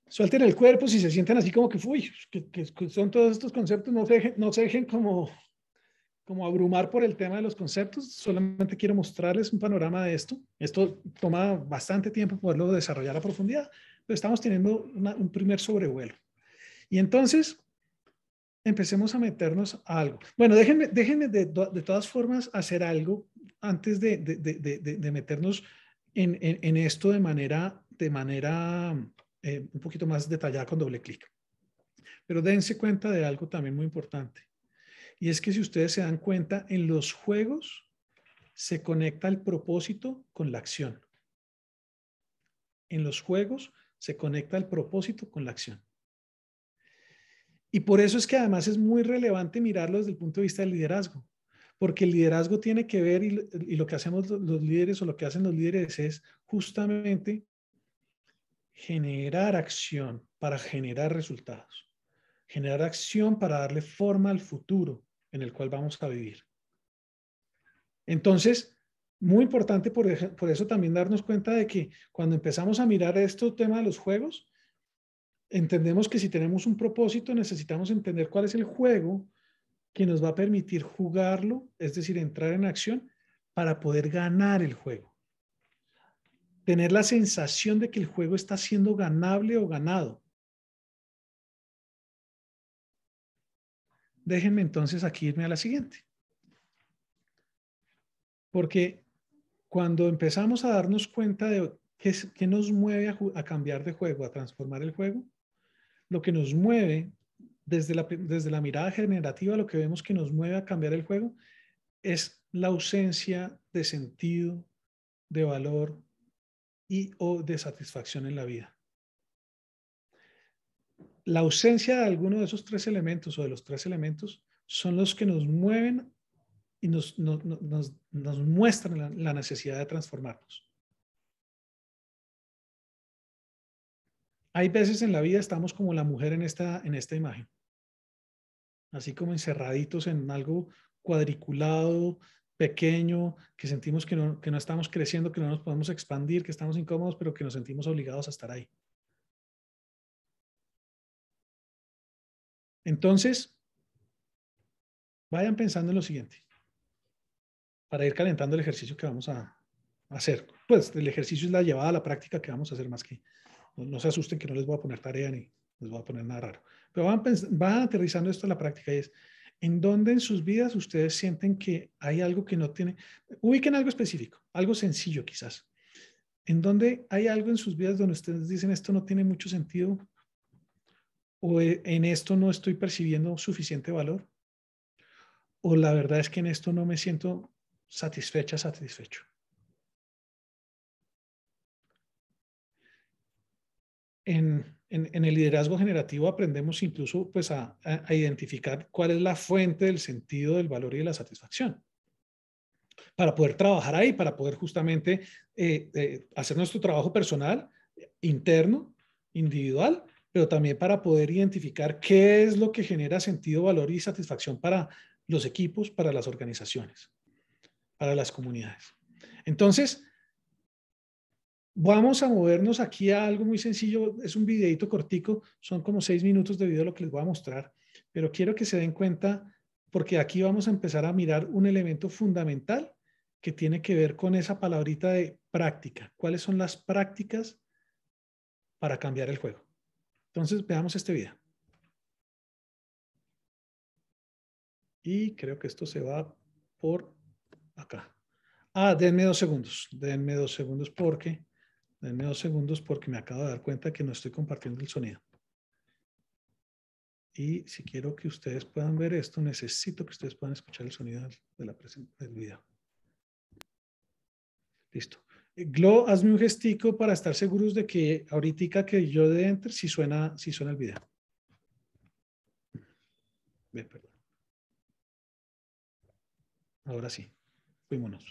suelten el cuerpo si se sienten así como que, uy, que, son todos estos conceptos, no se dejen, no se dejen como, como abrumar por el tema de los conceptos, solamente quiero mostrarles un panorama de esto. Esto toma bastante tiempo poderlo desarrollar a profundidad, pero estamos teniendo un primer sobrevuelo. Y entonces, empecemos a meternos a algo. Bueno, déjenme, déjenme de, todas formas hacer algo antes de, de, de meternos en, en, esto de manera, de manera eh, un poquito más detallada con doble clic. Pero dense cuenta de algo también muy importante. Y es que si ustedes se dan cuenta, en los juegos se conecta el propósito con la acción. En los juegos se conecta el propósito con la acción. Y por eso es que además es muy relevante mirarlo desde el punto de vista del liderazgo, porque el liderazgo tiene que ver y, lo que hacemos los líderes o lo que hacen los líderes es justamente generar acción para generar resultados, generar acción para darle forma al futuro, en el cual vamos a vivir. Entonces, muy importante por, eso también darnos cuenta de que cuando empezamos a mirar este tema de los juegos, entendemos que si tenemos un propósito necesitamos entender cuál es el juego que nos va a permitir jugarlo, es decir, entrar en acción para poder ganar el juego. Tener la sensación de que el juego está siendo ganable o ganado. Déjenme entonces aquí irme a la siguiente. Porque cuando empezamos a darnos cuenta de qué, nos mueve a, cambiar de juego, a transformar el juego, lo que nos mueve desde la, desde la mirada generativa, lo que vemos que nos mueve a cambiar el juego es la ausencia de sentido, de valor y o de satisfacción en la vida la ausencia de alguno de esos tres elementos o de los tres elementos son los que nos mueven y nos, muestran la, necesidad de transformarnos. Hay veces en la vida estamos como la mujer en esta, en esta imagen, así como encerraditos en algo cuadriculado, pequeño, que sentimos que no, que no estamos creciendo, que no nos podemos expandir, que estamos incómodos, pero que nos sentimos obligados a estar ahí. Entonces, vayan pensando en lo siguiente, para ir calentando el ejercicio que vamos a hacer. Pues el ejercicio es la llevada a la práctica que vamos a hacer más que, no, se asusten que no les voy a poner tarea ni les voy a poner nada raro, pero van, van aterrizando esto a la práctica y es, ¿en dónde en sus vidas ustedes sienten que hay algo que no tiene? Ubiquen algo específico, algo sencillo quizás. ¿En dónde hay algo en sus vidas donde ustedes dicen esto no tiene mucho sentido? o e, en esto no estoy percibiendo suficiente valor, o la verdad es que en esto no me siento satisfecha, satisfecho. En, el liderazgo generativo aprendemos incluso pues, a, identificar cuál es la fuente del sentido del valor y de la satisfacción para poder trabajar ahí, para poder justamente eh, eh, hacer nuestro trabajo personal, interno, individual, pero también para poder identificar qué es lo que genera sentido, valor y satisfacción para los equipos, para las organizaciones, para las comunidades. Entonces, vamos a movernos aquí a algo muy sencillo. Es un videito cortico, son como seis minutos de video lo que les voy a mostrar, pero quiero que se den cuenta porque aquí vamos a empezar a mirar un elemento fundamental que tiene que ver con esa palabrita de práctica. ¿Cuáles son las prácticas para cambiar el juego? Entonces, veamos este video. Y creo que esto se va por acá. Ah, denme dos segundos. Denme dos segundos porque, denme dos segundos porque me acabo de dar cuenta que no estoy compartiendo el sonido. Y si quiero que ustedes puedan ver esto, necesito que ustedes puedan escuchar el sonido de la del video. Listo. Glow, hazme un gestico para estar seguros de que ahorita que yo de enter, si suena, si suena el video. Bien, perdón. Ahora sí, fuímonos.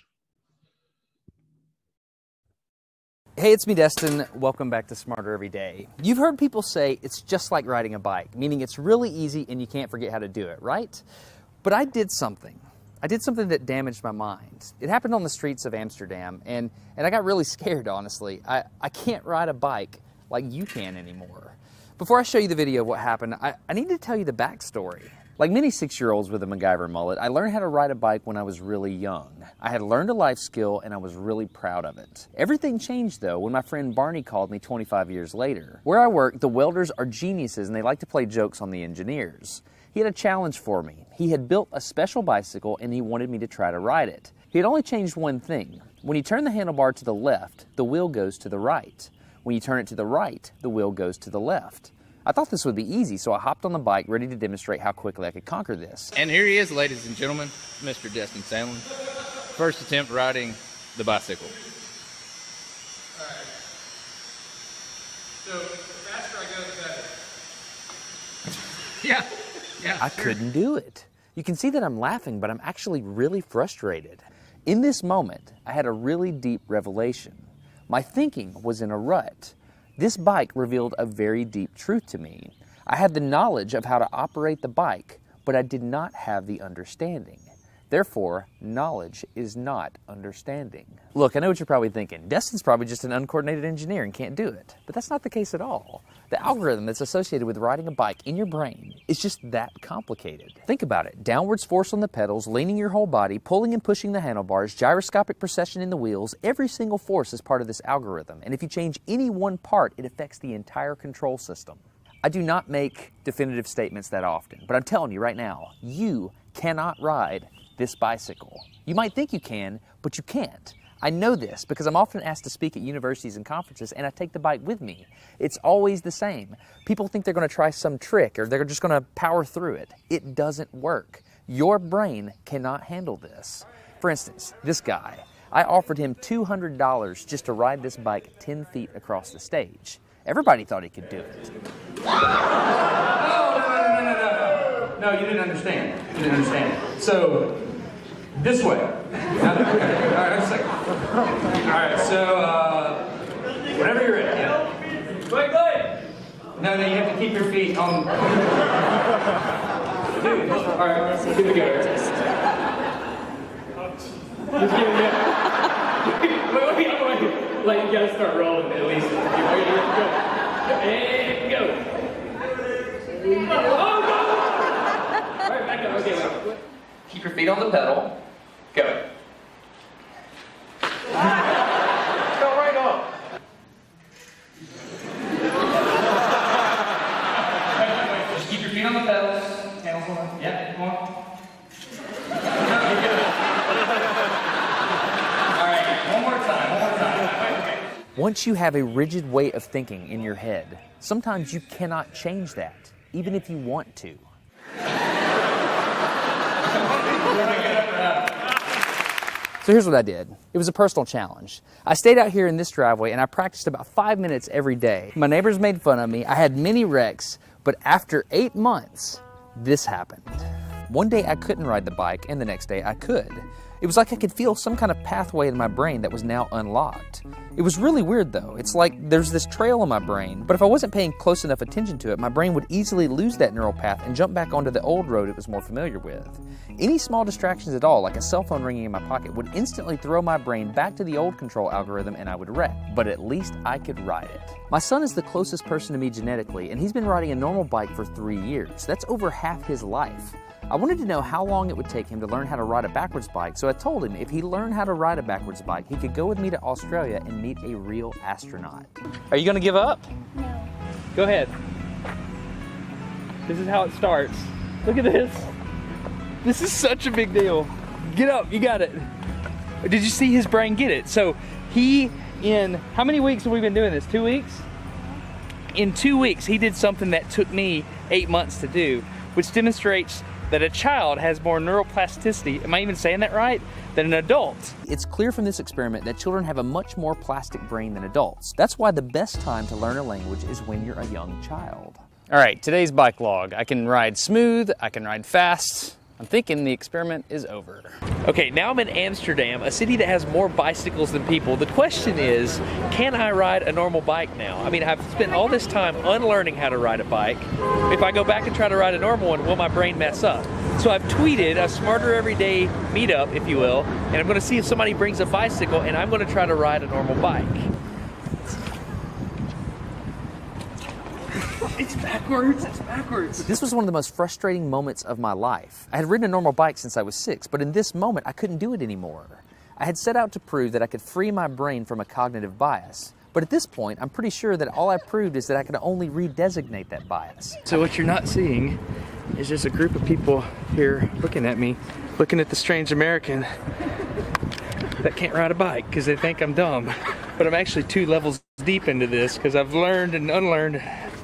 Hey, it's me, Destin. Welcome back to Smarter Every Day. You've heard people say it's just like riding a bike, meaning it's really easy and you can't forget how to do it, right? But I did something I did something that damaged my mind. It happened on the streets of Amsterdam, and, and I got really scared, honestly. I, I can't ride a bike like you can anymore. Before I show you the video of what happened, I, I need to tell you the backstory. Like many six year olds with a MacGyver mullet, I learned how to ride a bike when I was really young. I had learned a life skill and I was really proud of it. Everything changed though when my friend Barney called me 25 years later. Where I work, the welders are geniuses and they like to play jokes on the engineers. He had a challenge for me. He had built a special bicycle and he wanted me to try to ride it. He had only changed one thing. When you turn the handlebar to the left, the wheel goes to the right. When you turn it to the right, the wheel goes to the left. I thought this would be easy, so I hopped on the bike ready to demonstrate how quickly I could conquer this. And here he is, ladies and gentlemen, Mr. Justin Sandlin. First attempt riding the bicycle. All right. So the faster I go, the better. yeah. Yeah, I sure. couldn't do it. You can see that I'm laughing, but I'm actually really frustrated. In this moment, I had a really deep revelation. My thinking was in a rut. This bike revealed a very deep truth to me. I had the knowledge of how to operate the bike, but I did not have the understanding. Therefore, knowledge is not understanding. Look, I know what you're probably thinking. Destin's probably just an uncoordinated engineer and can't do it. But that's not the case at all. The algorithm that's associated with riding a bike in your brain is just that complicated. Think about it. Downwards force on the pedals, leaning your whole body, pulling and pushing the handlebars, gyroscopic precession in the wheels, every single force is part of this algorithm. And if you change any one part, it affects the entire control system. I do not make definitive statements that often, but I'm telling you right now, you cannot ride this bicycle? You might think you can, but you can't. I know this because I'm often asked to speak at universities and conferences, and I take the bike with me. It's always the same. People think they're going to try some trick or they're just going to power through it. It doesn't work. Your brain cannot handle this. For instance, this guy, I offered him $200 just to ride this bike 10 feet across the stage. Everybody thought he could do it. No, no, no, no, no, no. No, you didn't understand. You didn't understand. So, this way. Not that way. All right, I'm All right, so uh, whenever you're in. Yeah. Quickly! No, no, you have to keep your feet on. Um, Dude, all Here we go. Just give it Wait, Wait, wait, wait. Like, you gotta start rolling at least. And go. Oh, God! All right, back up. Okay, wait. Keep your feet on the pedal. Kevin. Ah, go right on. Just keep your feet on the pedals. Pedals on. Yeah, come on. Once you have a rigid way of thinking in your head, sometimes you cannot change that, even if you want to. So here's what I did. It was a personal challenge. I stayed out here in this driveway and I practiced about five minutes every day. My neighbors made fun of me. I had many wrecks, but after eight months, this happened. One day I couldn't ride the bike and the next day I could. It was like I could feel some kind of pathway in my brain that was now unlocked. It was really weird though. It's like there's this trail in my brain, but if I wasn't paying close enough attention to it, my brain would easily lose that neural path and jump back onto the old road it was more familiar with. Any small distractions at all, like a cell phone ringing in my pocket, would instantly throw my brain back to the old control algorithm and I would wreck, but at least I could ride it. My son is the closest person to me genetically, and he's been riding a normal bike for three years. That's over half his life. I wanted to know how long it would take him to learn how to ride a backwards bike, so I told him if he learned how to ride a backwards bike, he could go with me to Australia and meet a real astronaut. Are you gonna give up? No. Go ahead. This is how it starts. Look at this. This is such a big deal. Get up, you got it. Did you see his brain get it? So he, in, how many weeks have we been doing this? Two weeks? In two weeks, he did something that took me eight months to do, which demonstrates that a child has more neuroplasticity, am I even saying that right, than an adult. It's clear from this experiment that children have a much more plastic brain than adults. That's why the best time to learn a language is when you're a young child. All right, today's bike log. I can ride smooth, I can ride fast, I'm thinking the experiment is over. Okay, now I'm in Amsterdam, a city that has more bicycles than people. The question is, can I ride a normal bike now? I mean, I've spent all this time unlearning how to ride a bike. If I go back and try to ride a normal one, will my brain mess up? So I've tweeted a smarter everyday meetup, if you will, and I'm gonna see if somebody brings a bicycle and I'm gonna try to ride a normal bike. backwards. It's backwards. This was one of the most frustrating moments of my life. I had ridden a normal bike since I was six, but in this moment, I couldn't do it anymore. I had set out to prove that I could free my brain from a cognitive bias. But at this point, I'm pretty sure that all I proved is that I could only redesignate that bias. So what you're not seeing is just a group of people here looking at me, looking at the strange American that can't ride a bike because they think I'm dumb. But I'm actually two levels deep into this because I've learned and unlearned.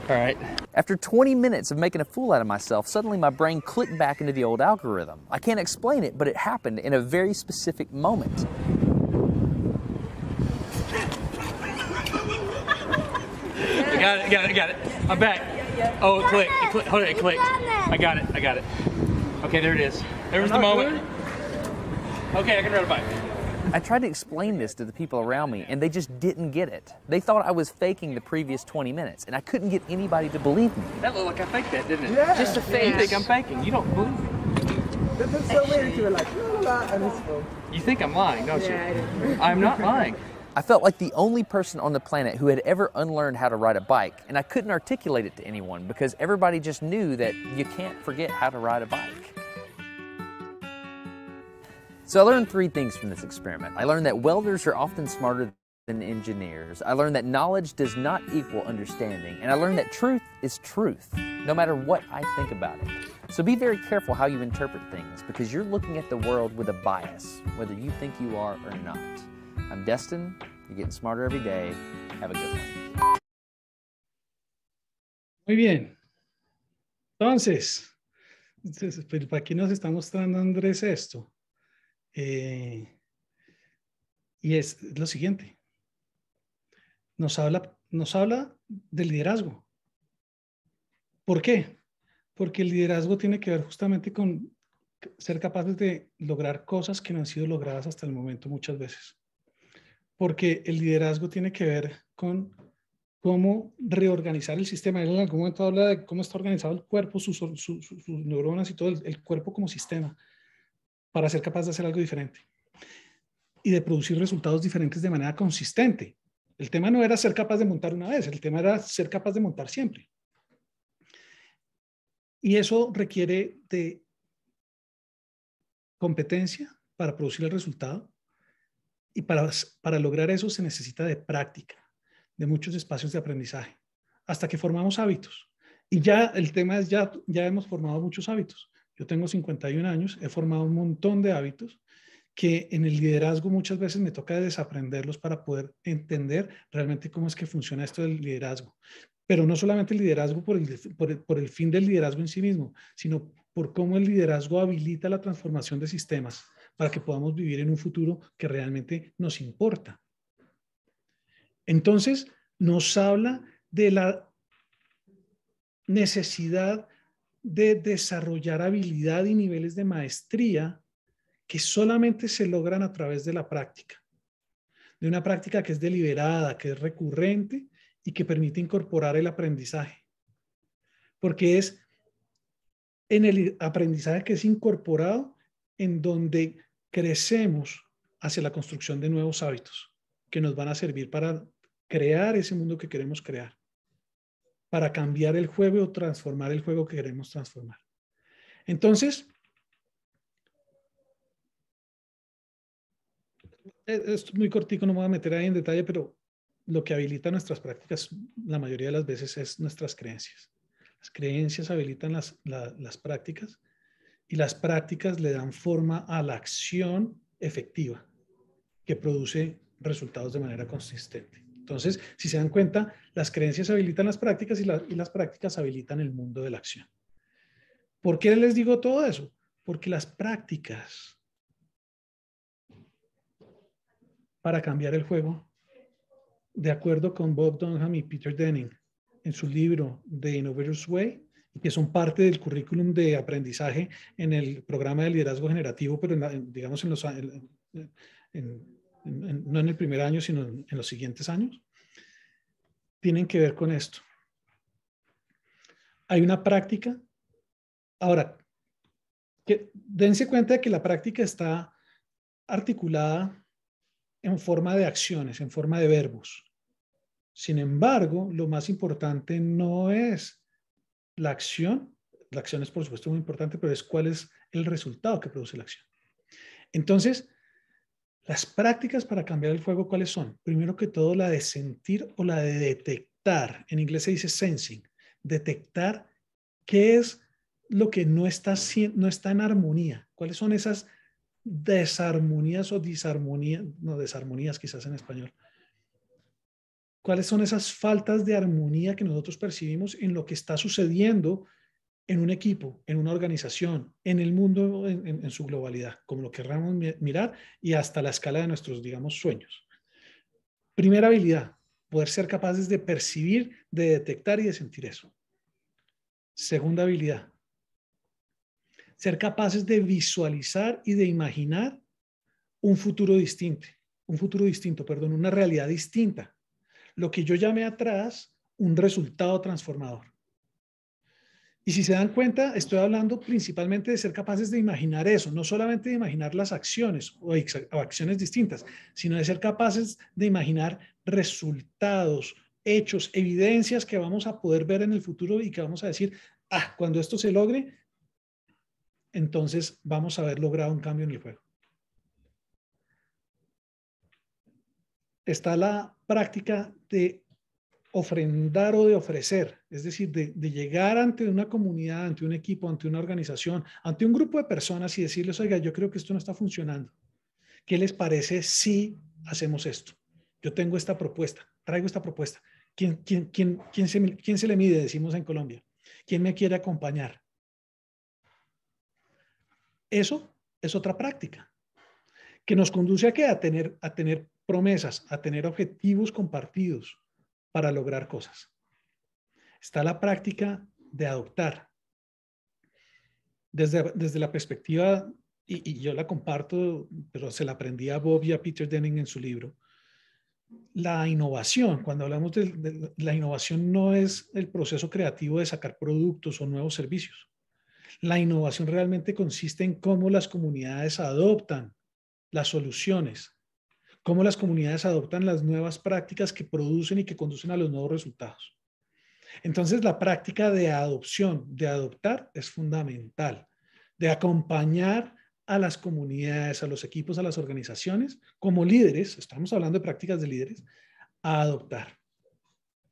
All right. After 20 minutes of making a fool out of myself, suddenly my brain clicked back into the old algorithm. I can't explain it, but it happened in a very specific moment. I got it, I got it, I got it. I'm back. Oh, it clicked. It clicked. Hold it, it clicked. I got it, I got it. Okay, there it is. There was the moment. Okay, I can ride a bike. I tried to explain this to the people around me, and they just didn't get it. They thought I was faking the previous 20 minutes, and I couldn't get anybody to believe me. That looked like I faked that, didn't it? Yeah. Just a fake. You think I'm faking. You don't believe me. is so weird. You were like, ah, you think I'm lying, don't yeah, you? I'm not lying. I felt like the only person on the planet who had ever unlearned how to ride a bike, and I couldn't articulate it to anyone because everybody just knew that you can't forget how to ride a bike. So I learned three things from this experiment. I learned that welders are often smarter than engineers. I learned that knowledge does not equal understanding. And I learned that truth is truth, no matter what I think about it. So be very careful how you interpret things because you're looking at the world with a bias, whether you think you are or not. I'm Destin. You're getting smarter every day. Have a good one. Muy bien. Entonces, para aquí nos está mostrando Andrés esto. Eh, y es lo siguiente. Nos habla, nos habla del liderazgo. ¿Por qué? Porque el liderazgo tiene que ver justamente con ser capaces de lograr cosas que no han sido logradas hasta el momento muchas veces. Porque el liderazgo tiene que ver con cómo reorganizar el sistema. Él en algún momento habla de cómo está organizado el cuerpo, sus, neuronas y todo el cuerpo como sistema para ser capaz de hacer algo diferente y de producir resultados diferentes de manera consistente. El tema no era ser capaz de montar una vez, el tema era ser capaz de montar siempre. Y eso requiere de competencia para producir el resultado y para, para lograr eso se necesita de práctica, de muchos espacios de aprendizaje, hasta que formamos hábitos. Y ya el tema es, ya, ya hemos formado muchos hábitos. Yo tengo 51 años, he formado un montón de hábitos que en el liderazgo muchas veces me toca desaprenderlos para poder entender realmente cómo es que funciona esto del liderazgo. Pero no solamente el liderazgo por el, por el fin del liderazgo en sí mismo, sino por cómo el liderazgo habilita la transformación de sistemas para que podamos vivir en un futuro que realmente nos importa. Entonces, nos habla de la necesidad de desarrollar habilidad y niveles de maestría que solamente se logran a través de la práctica, de una práctica que es deliberada, que es recurrente y que permite incorporar el aprendizaje. Porque es en el aprendizaje que es incorporado en donde crecemos hacia la construcción de nuevos hábitos que nos van a servir para crear ese mundo que queremos crear para cambiar el juego o transformar el juego que queremos transformar. Entonces, esto es muy cortico, no me voy a meter ahí en detalle, pero lo que habilita nuestras prácticas la mayoría de las veces es nuestras creencias. Las creencias habilitan las, las prácticas y las prácticas le dan forma a la acción efectiva que produce resultados de manera consistente. Entonces, si se dan cuenta, las creencias habilitan las prácticas y, las prácticas habilitan el mundo de la acción. ¿Por qué les digo todo eso? Porque las prácticas para cambiar el juego, de acuerdo con Bob Dunham y Peter Denning en su libro The Innovator's Way, que son parte del currículum de aprendizaje en el programa de liderazgo generativo, pero digamos en los en, no en el primer año, sino en, los siguientes años, tienen que ver con esto. Hay una práctica. Ahora, que dense cuenta de que la práctica está articulada en forma de acciones, en forma de verbos. Sin embargo, lo más importante no es la acción, la acción es por supuesto muy importante, pero es cuál es el resultado que produce la acción. Entonces, las prácticas para cambiar el fuego, ¿cuáles son? Primero que todo, la de sentir o la de detectar. En inglés se dice sensing. Detectar qué es lo que no está, no está en armonía. ¿Cuáles son esas desarmonías o disarmonías? No, desarmonías quizás en español. ¿Cuáles son esas faltas de armonía que nosotros percibimos en lo que está sucediendo en un equipo, en una organización, en el mundo en, su globalidad, como lo querramos mirar y hasta la escala de nuestros, digamos, sueños. Primera habilidad, poder ser capaces de percibir, de detectar y de sentir eso. Segunda habilidad, ser capaces de visualizar y de imaginar un futuro distinto, un futuro distinto, perdón, una realidad distinta. Lo que yo llamé atrás un resultado transformador. Y si se dan cuenta, estoy hablando principalmente de ser capaces de imaginar eso, no solamente de imaginar las acciones o, acciones distintas, sino de ser capaces de imaginar resultados, hechos, evidencias que vamos a poder ver en el futuro y que vamos a decir, ah, cuando esto se logre, entonces vamos a haber logrado un cambio en el juego. Está la práctica de ofrendar o de ofrecer, es decir, de, llegar ante una comunidad, ante un equipo, ante una organización, ante un grupo de personas y decirles, oiga, yo creo que esto no está funcionando. ¿Qué les parece si hacemos esto? Yo tengo esta propuesta, traigo esta propuesta. ¿Quién, se, le mide, decimos en Colombia? ¿Quién me quiere acompañar? Eso es otra práctica que nos conduce a qué? A tener, a tener promesas, a tener objetivos compartidos, para lograr cosas. Está la práctica de adoptar. Desde, la perspectiva, y, yo la comparto, pero se la aprendí a Bob y a Peter Denning en su libro, la innovación, cuando hablamos de, la innovación, no es el proceso creativo de sacar productos o nuevos servicios. La innovación realmente consiste en cómo las comunidades adoptan las soluciones cómo las comunidades adoptan las nuevas prácticas que producen y que conducen a los nuevos resultados. Entonces, la práctica de adopción, de adoptar, es fundamental, de acompañar a las comunidades, a los equipos, a las organizaciones, como líderes, estamos hablando de prácticas de líderes, a adoptar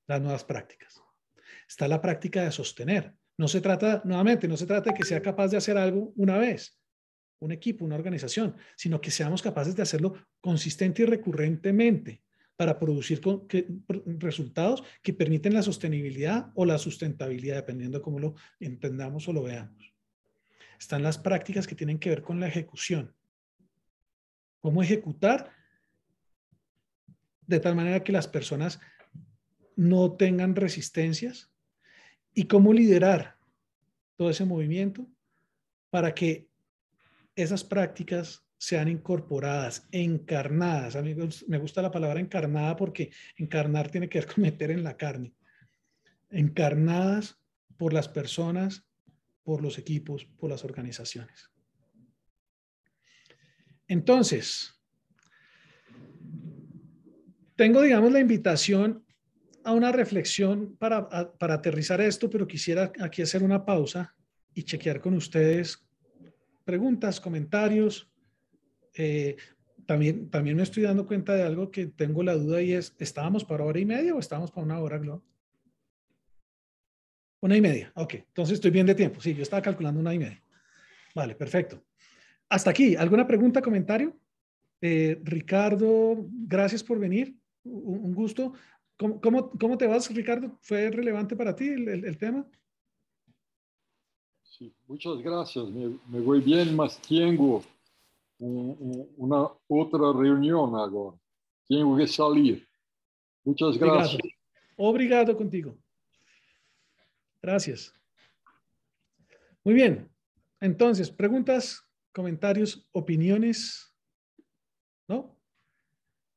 las nuevas prácticas. Está la práctica de sostener. No se trata, nuevamente, no se trata de que sea capaz de hacer algo una vez, un equipo, una organización, sino que seamos capaces de hacerlo consistente y recurrentemente para producir resultados que permiten la sostenibilidad o la sustentabilidad, dependiendo de cómo lo entendamos o lo veamos. Están las prácticas que tienen que ver con la ejecución. Cómo ejecutar de tal manera que las personas no tengan resistencias y cómo liderar todo ese movimiento para que esas prácticas sean incorporadas, encarnadas. A mí me gusta la palabra encarnada porque encarnar tiene que ver con meter en la carne. Encarnadas por las personas, por los equipos, por las organizaciones. Entonces, tengo, digamos, la invitación a una reflexión para, para aterrizar esto, pero quisiera aquí hacer una pausa y chequear con ustedes preguntas, comentarios. Eh, también, también me estoy dando cuenta de algo que tengo la duda y es, ¿estábamos para hora y media o estábamos para una hora, global? Una y media, ok. Entonces estoy bien de tiempo. Sí, yo estaba calculando una y media. Vale, perfecto. Hasta aquí, ¿alguna pregunta, comentario? Eh, Ricardo, gracias por venir. Un, gusto. ¿Cómo, te vas, Ricardo? ¿Fue relevante para ti el tema? muchas gracias. Me, voy bien, más tengo una otra reunión ahora. Tengo que salir. Muchas gracias. Obrigado, Obrigado contigo. Gracias. Muy bien. Entonces, preguntas, comentarios, opiniones. ¿No?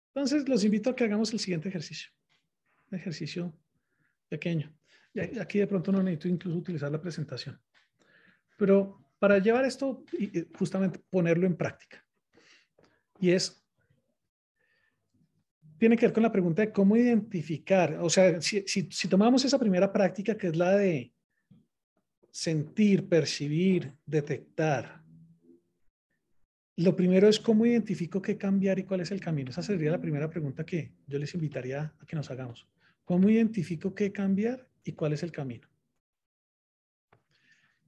Entonces, los invito a que hagamos el siguiente ejercicio. Un ejercicio pequeño. Aquí de pronto no necesito incluso utilizar la presentación. Pero para llevar esto, justamente ponerlo en práctica. Y es, tiene que ver con la pregunta de cómo identificar, o sea, si, si tomamos esa primera práctica que es la de sentir, percibir, detectar, lo primero es cómo identifico qué cambiar y cuál es el camino. Esa sería la primera pregunta que yo les invitaría a que nos hagamos. ¿Cómo identifico qué cambiar y cuál es el camino?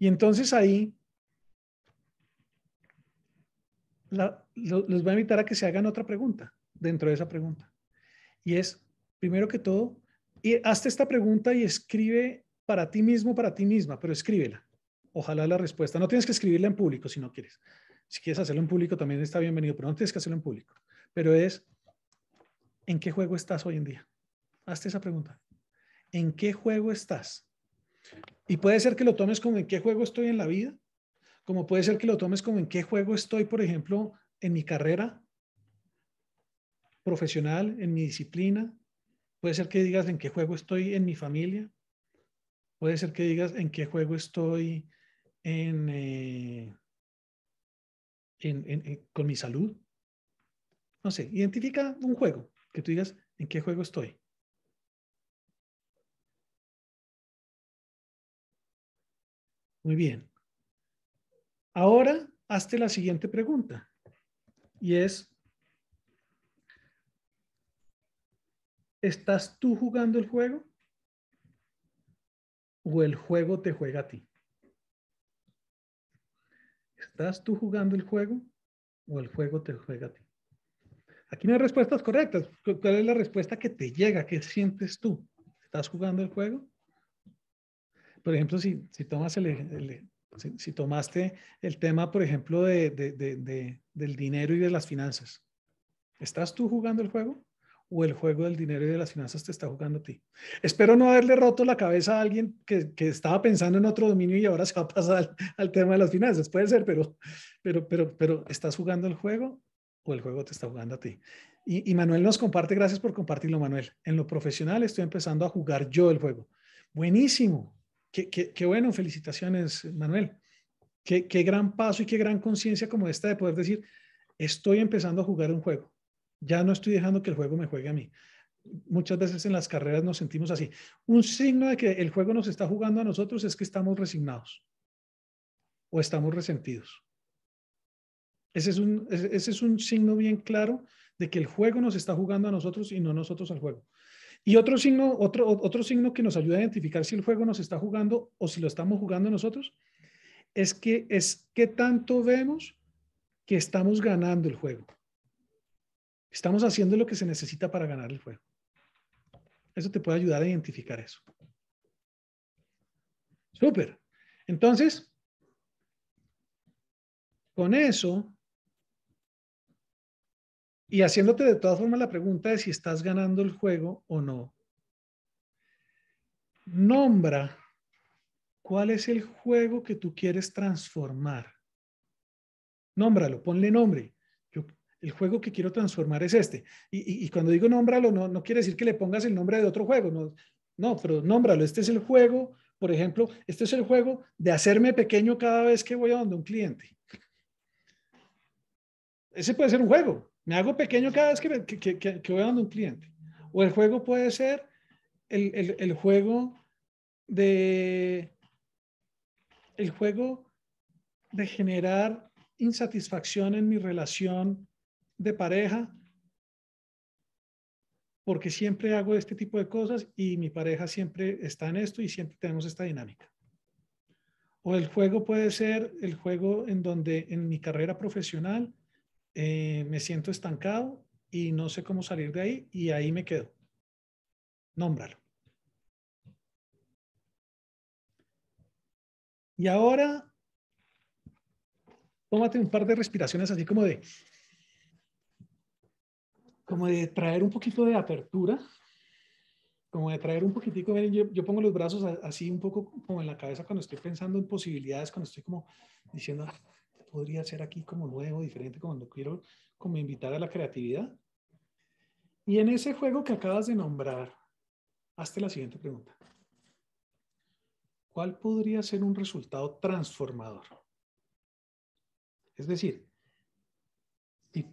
Y entonces ahí los voy a invitar a que se hagan otra pregunta dentro de esa pregunta. Y es, primero que todo, hazte esta pregunta y escribe para ti mismo, para ti misma, pero escríbela. Ojalá la respuesta. No tienes que escribirla en público si no quieres. Si quieres hacerlo en público también está bienvenido, pero no tienes que hacerlo en público. Pero es, ¿en qué juego estás hoy en día? Hazte esa pregunta. ¿En qué juego estás? Y puede ser que lo tomes como en qué juego estoy en la vida, como puede ser que lo tomes como en qué juego estoy, por ejemplo, en mi carrera profesional, en mi disciplina. Puede ser que digas en qué juego estoy en mi familia. Puede ser que digas en qué juego estoy en, eh, con mi salud. No sé, identifica un juego que tú digas en qué juego estoy. Muy bien. Ahora, hazte la siguiente pregunta. Y es, ¿estás tú jugando el juego? ¿O el juego te juega a ti? ¿Estás tú jugando el juego? ¿O el juego te juega a ti? Aquí no hay respuestas correctas. ¿Cuál es la respuesta que te llega? ¿Qué sientes tú? ¿Estás jugando el juego? por ejemplo, si, si tomas si, tomaste el tema, por ejemplo, de, del dinero y de las finanzas, ¿estás tú jugando el juego? ¿O el juego del dinero y de las finanzas te está jugando a ti? Espero no haberle roto la cabeza a alguien que, que estaba pensando en otro dominio y ahora se va a pasar al, tema de las finanzas. Puede ser, pero, pero, pero, pero ¿estás jugando el juego o el juego te está jugando a ti? Y, y Manuel nos comparte, gracias por compartirlo, Manuel. En lo profesional estoy empezando a jugar yo el juego. Buenísimo, Qué, bueno, felicitaciones, Manuel. Qué, gran paso y qué gran conciencia como esta de poder decir, estoy empezando a jugar un juego. Ya no estoy dejando que el juego me juegue a mí. Muchas veces en las carreras nos sentimos así. Un signo de que el juego nos está jugando a nosotros es que estamos resignados o estamos resentidos. Ese es un, ese es un signo bien claro de que el juego nos está jugando a nosotros y no nosotros al juego. Y otro signo, otro, otro signo que nos ayuda a identificar si el juego nos está jugando o si lo estamos jugando nosotros es que es que tanto vemos que estamos ganando el juego. Estamos haciendo lo que se necesita para ganar el juego. Eso te puede ayudar a identificar eso. Súper. Entonces, con eso y haciéndote de todas formas la pregunta de si estás ganando el juego o no. Nombra cuál es el juego que tú quieres transformar. Nómbralo, ponle nombre. el juego que quiero transformar es este. Y, cuando digo nómbralo, no, no, quiere decir que le pongas el nombre de otro juego. No, no, pero nómbralo. Este es el juego, por ejemplo, este es el juego de hacerme pequeño cada vez que voy a donde un cliente. Ese puede ser un juego, me hago pequeño cada vez que, que, que, voy a un cliente. O el juego puede ser el, el, el juego de el juego de generar insatisfacción en mi relación de pareja porque siempre hago este tipo de cosas y mi pareja siempre está en esto y siempre tenemos esta dinámica. O el juego puede ser el juego en donde en mi carrera profesional eh, me siento estancado y no sé cómo salir de ahí y ahí me quedo. Nómbralo. Y ahora, tómate un par de respiraciones así como de, como de traer un poquito de apertura, como de traer un poquitico, yo, yo, pongo los brazos así un poco como en la cabeza cuando estoy pensando en posibilidades, cuando estoy como diciendo, podría ser aquí como nuevo, diferente, cuando quiero como invitar a la creatividad? Y en ese juego que acabas de nombrar, hazte la siguiente pregunta. ¿Cuál podría ser un resultado transformador? Es decir, si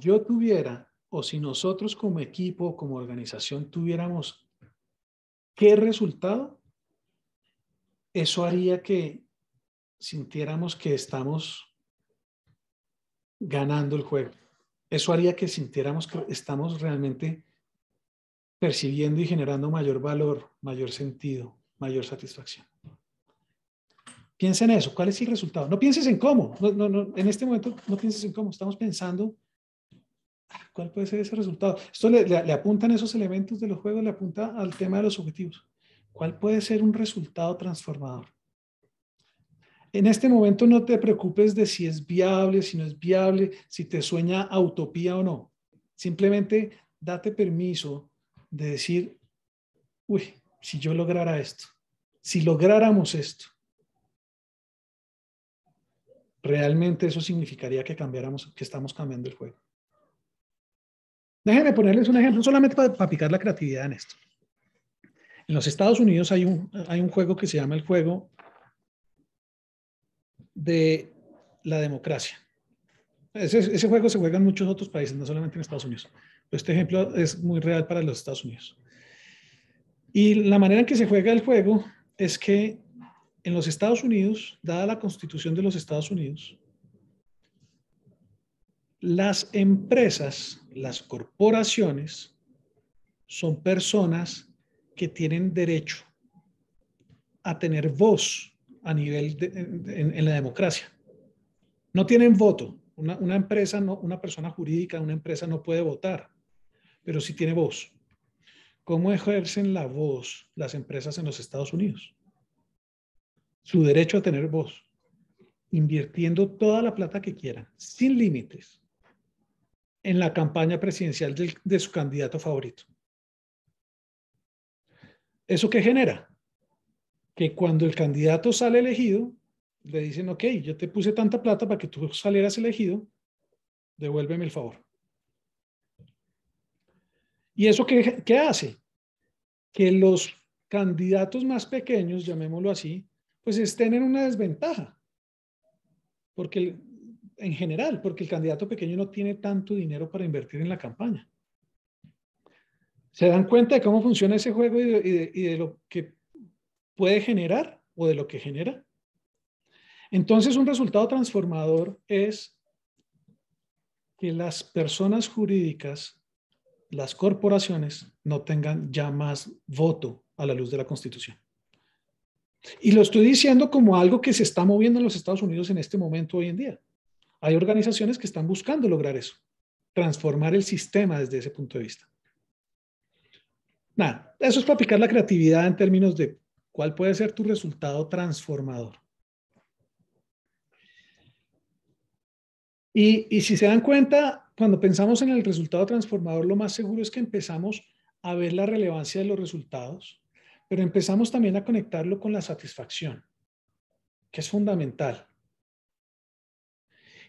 yo tuviera o si nosotros como equipo, como organización tuviéramos qué resultado, eso haría que sintiéramos que estamos ganando el juego. Eso haría que sintiéramos que estamos realmente percibiendo y generando mayor valor, mayor sentido, mayor satisfacción. Piensa en eso, ¿cuál es el resultado? No pienses en cómo, no, no, en este momento no pienses en cómo, estamos pensando ah, cuál puede ser ese resultado. Esto le, le apuntan esos elementos de los juegos, le apunta al tema de los objetivos. ¿Cuál puede ser un resultado transformador? En este momento no te preocupes de si es viable, si no es viable, si te sueña utopía o no. Simplemente date permiso de decir, uy, si yo lograra esto, si lográramos esto, realmente eso significaría que cambiáramos, que estamos cambiando el juego. Déjenme ponerles un ejemplo solamente para, picar la creatividad en esto. En los Estados Unidos hay un juego que se llama el juego de la democracia. Ese, juego se juega en muchos otros países, no solamente en Estados Unidos. Este ejemplo es muy real para los Estados Unidos. Y la manera en que se juega el juego es que en los Estados Unidos, dada la constitución de los Estados Unidos, las empresas, las corporaciones, son personas que tienen derecho a tener voz a nivel en, la democracia. No tienen voto. Una, empresa, no, una persona jurídica, una empresa no puede votar, pero sí tiene voz. ¿Cómo ejercen la voz las empresas en los Estados Unidos? Su derecho a tener voz, invirtiendo toda la plata que quieran, sin límites, en la campaña presidencial de, de su candidato favorito. ¿Eso qué genera? que cuando el candidato sale elegido, le dicen, ok, yo te puse tanta plata para que tú salieras elegido, devuélveme el favor. ¿Y eso qué, hace? Que los candidatos más pequeños, llamémoslo así, pues estén en una desventaja. Porque en general, porque el candidato pequeño no tiene tanto dinero para invertir en la campaña. ¿Se dan cuenta de cómo funciona ese juego y y de lo que puede generar o de lo que genera. Entonces, un resultado transformador es que las personas jurídicas, las corporaciones, no tengan ya más voto a la luz de la Constitución. Y lo estoy diciendo como algo que se está moviendo en los Estados Unidos en este momento hoy en día. Hay organizaciones que están buscando lograr eso, transformar el sistema desde ese punto de vista. Nada, eso es para picar la creatividad en términos de ¿Cuál puede ser tu resultado transformador? Y, si se dan cuenta, cuando pensamos en el resultado transformador, lo más seguro es que empezamos a ver la relevancia de los resultados, pero empezamos también a conectarlo con la satisfacción, que es fundamental.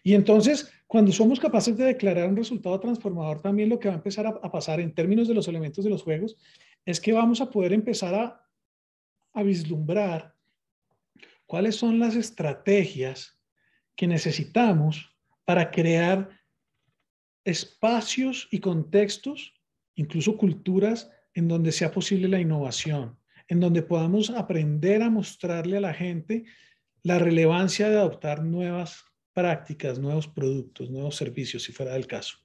Y entonces, cuando somos capaces de declarar un resultado transformador, también lo que va a empezar a pasar en términos de los elementos de los juegos es que vamos a poder empezar a a vislumbrar cuáles son las estrategias que necesitamos para crear espacios y contextos, incluso culturas, en donde sea posible la innovación, en donde podamos aprender a mostrarle a la gente la relevancia de adoptar nuevas prácticas, nuevos productos, nuevos servicios, si fuera el caso.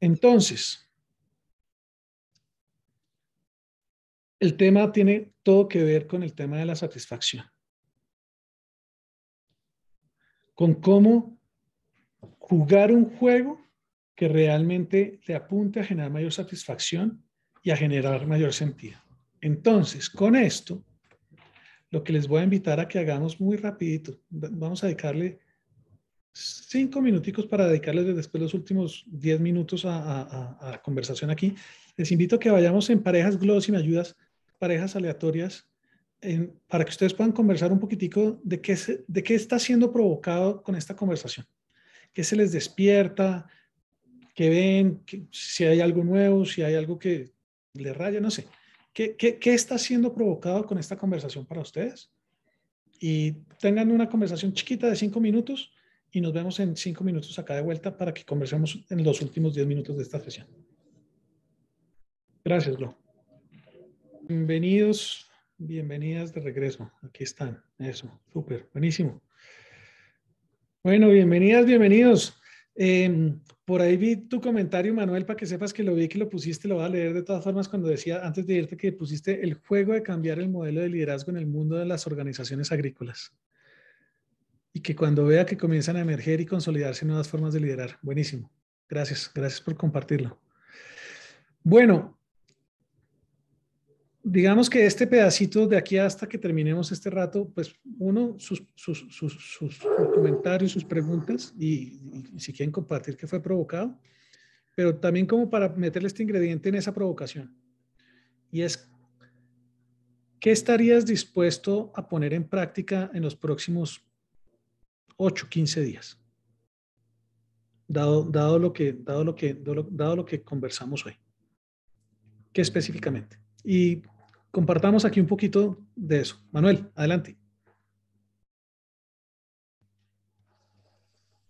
Entonces, el tema tiene todo que ver con el tema de la satisfacción. Con cómo jugar un juego que realmente te apunte a generar mayor satisfacción y a generar mayor sentido. Entonces, con esto, lo que les voy a invitar a que hagamos muy rapidito, vamos a dedicarle cinco minuticos para dedicarles después los últimos diez minutos a, a, conversación aquí. Les invito a que vayamos en parejas gloss y me ayudas, parejas aleatorias, para que ustedes puedan conversar un poquitico de qué, de qué está siendo provocado con esta conversación. ¿Qué se les despierta? ¿Qué ven? si hay algo nuevo, si hay algo que les raya, no sé. ¿Qué, qué, qué está siendo provocado con esta conversación para ustedes? Y tengan una conversación chiquita de cinco minutos y nos vemos en cinco minutos acá de vuelta para que conversemos en los últimos diez minutos de esta sesión. Gracias, Glo. Bienvenidos, bienvenidas de regreso. Aquí están. Eso, súper, buenísimo. Bueno, bienvenidas, bienvenidos. Em, por ahí vi tu comentario, Manuel, para que sepas que lo vi, que lo pusiste, lo voy a leer de todas formas cuando decía antes de irte que pusiste el juego de cambiar el modelo de liderazgo en el mundo de las organizaciones agrícolas y que cuando vea que comienzan a emerger y consolidarse nuevas formas de liderar. Buenísimo. Gracias, gracias por compartirlo. Bueno, digamos que este pedacito de aquí hasta que terminemos este rato, pues uno, sus, comentarios, sus preguntas y, si quieren compartir que fue provocado, pero también como para meterle este ingrediente en esa provocación. Y es, ¿qué estarías dispuesto a poner en práctica en los próximos 8, 15 días. Dado, dado, lo que, dado, lo que, dado lo que conversamos hoy. ¿Qué específicamente? Y compartamos aquí un poquito de eso. Manuel, adelante.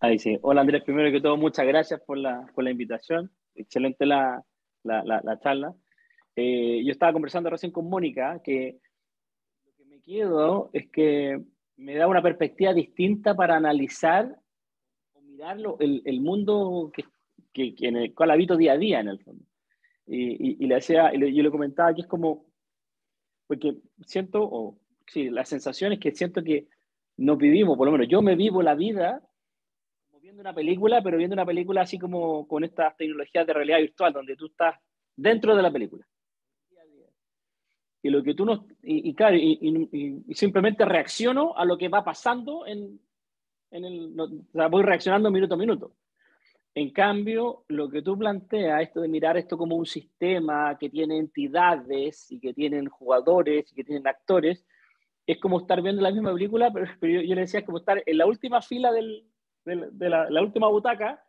Ahí sí. Hola Andrés, primero que todo, muchas gracias por la, por la invitación. Excelente la, la, la, charla. Eh, yo estaba conversando recién con Mónica que lo que me quedo es que me da una perspectiva distinta para analizar o mirar el, el, mundo que, que, en el cual habito día a día, en el fondo. Y, y, le decía y yo le comentaba que es como, porque siento, o sí, la sensación es que siento que no vivimos, por lo menos yo me vivo la vida viendo una película, pero viendo una película así como con estas tecnologías de realidad virtual, donde tú estás dentro de la película y lo que tú no, y, simplemente reacciono a lo que va pasando en, en el, o sea, voy reaccionando minuto a minuto. En cambio, lo que tú planteas, esto de mirar esto como un sistema que tiene entidades y que tienen jugadores y que tienen actores, es como estar viendo la misma película, pero, yo, le decía, es como estar en la última fila del, de la, última butaca,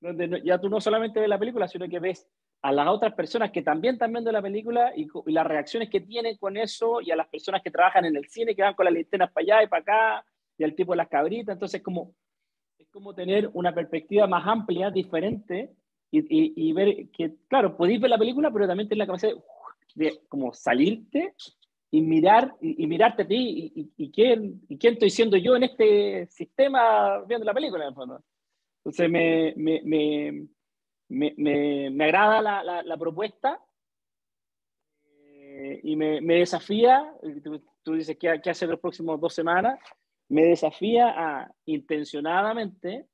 donde ya tú no solamente ves la película, sino que ves a las otras personas que también están viendo la película y, las reacciones que tienen con eso y a las personas que trabajan en el cine que van con las linternas para allá y para acá y al tipo de las cabritas. Entonces, como, es como tener una perspectiva más amplia, diferente y, y, ver que, claro, podéis ver la película, pero también tenés la capacidad de, como salirte y mirar y, mirarte a ti y, quién, y quién estoy siendo yo en este sistema viendo la película en fondo. Entonces me, me me, agrada la, propuesta eh, y me, desafía, tú, dices, que ¿qué hace los próximos dos semanas? Me desafía a intencionadamente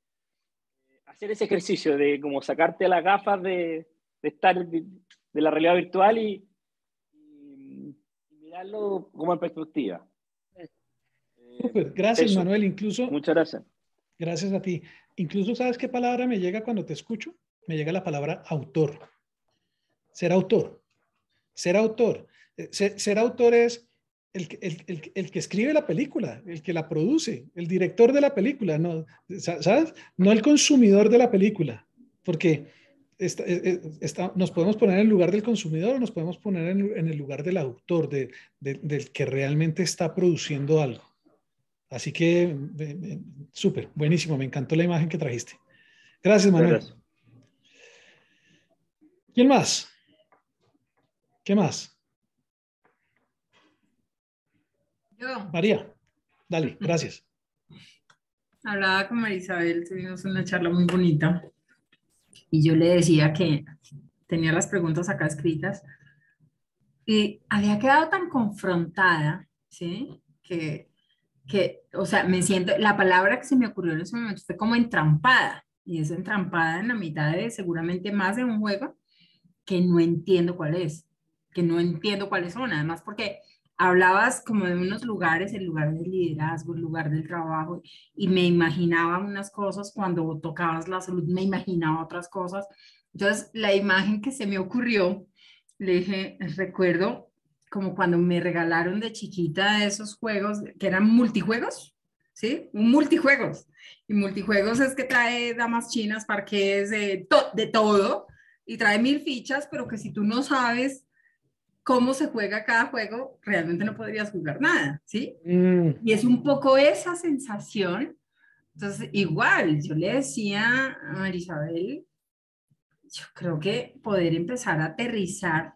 hacer ese ejercicio de como sacarte las gafas de, estar de, la realidad virtual y, mirarlo como en perspectiva. Eh, gracias, Manuel. Incluso. Muchas gracias. Gracias a ti. Incluso, ¿sabes qué palabra me llega cuando te escucho? me llega la palabra autor. Ser autor. Ser autor. Eh, ser, autor es el, el, el, que escribe la película, el que la produce, el director de la película, no, ¿sabes? No el consumidor de la película, porque eh, eh, nos podemos poner en el lugar del consumidor o nos podemos poner en, el lugar del autor, del que realmente está produciendo algo. Así que, súper, buenísimo, me encantó la imagen que trajiste. Gracias, Manuel. Gracias. ¿Quién más? ¿Qué más? Yo. María, dale, gracias. Hablaba con María Isabel, tuvimos una charla muy bonita y yo le decía que tenía las preguntas acá escritas y había quedado tan confrontada, ¿sí? Que, que, o sea, me siento, la palabra que se me ocurrió en ese momento fue como entrampada y es entrampada en la mitad de seguramente más de un juego que no entiendo cuál es, que no entiendo cuáles son, además porque hablabas como de unos lugares, el lugar del liderazgo, el lugar del trabajo, y me imaginaba unas cosas cuando tocabas la salud, me imaginaba otras cosas. Entonces, la imagen que se me ocurrió, le dije, recuerdo como cuando me regalaron de chiquita esos juegos que eran multijuegos, ¿sí? Multijuegos. Y multijuegos es que trae damas chinas, parques, de, de todo y trae mil fichas, pero que si tú no sabes cómo se juega cada juego, realmente no podrías jugar nada, ¿sí? Mm. Y es un poco esa sensación. Entonces, igual, yo le decía a Marisabel, yo creo que poder empezar a aterrizar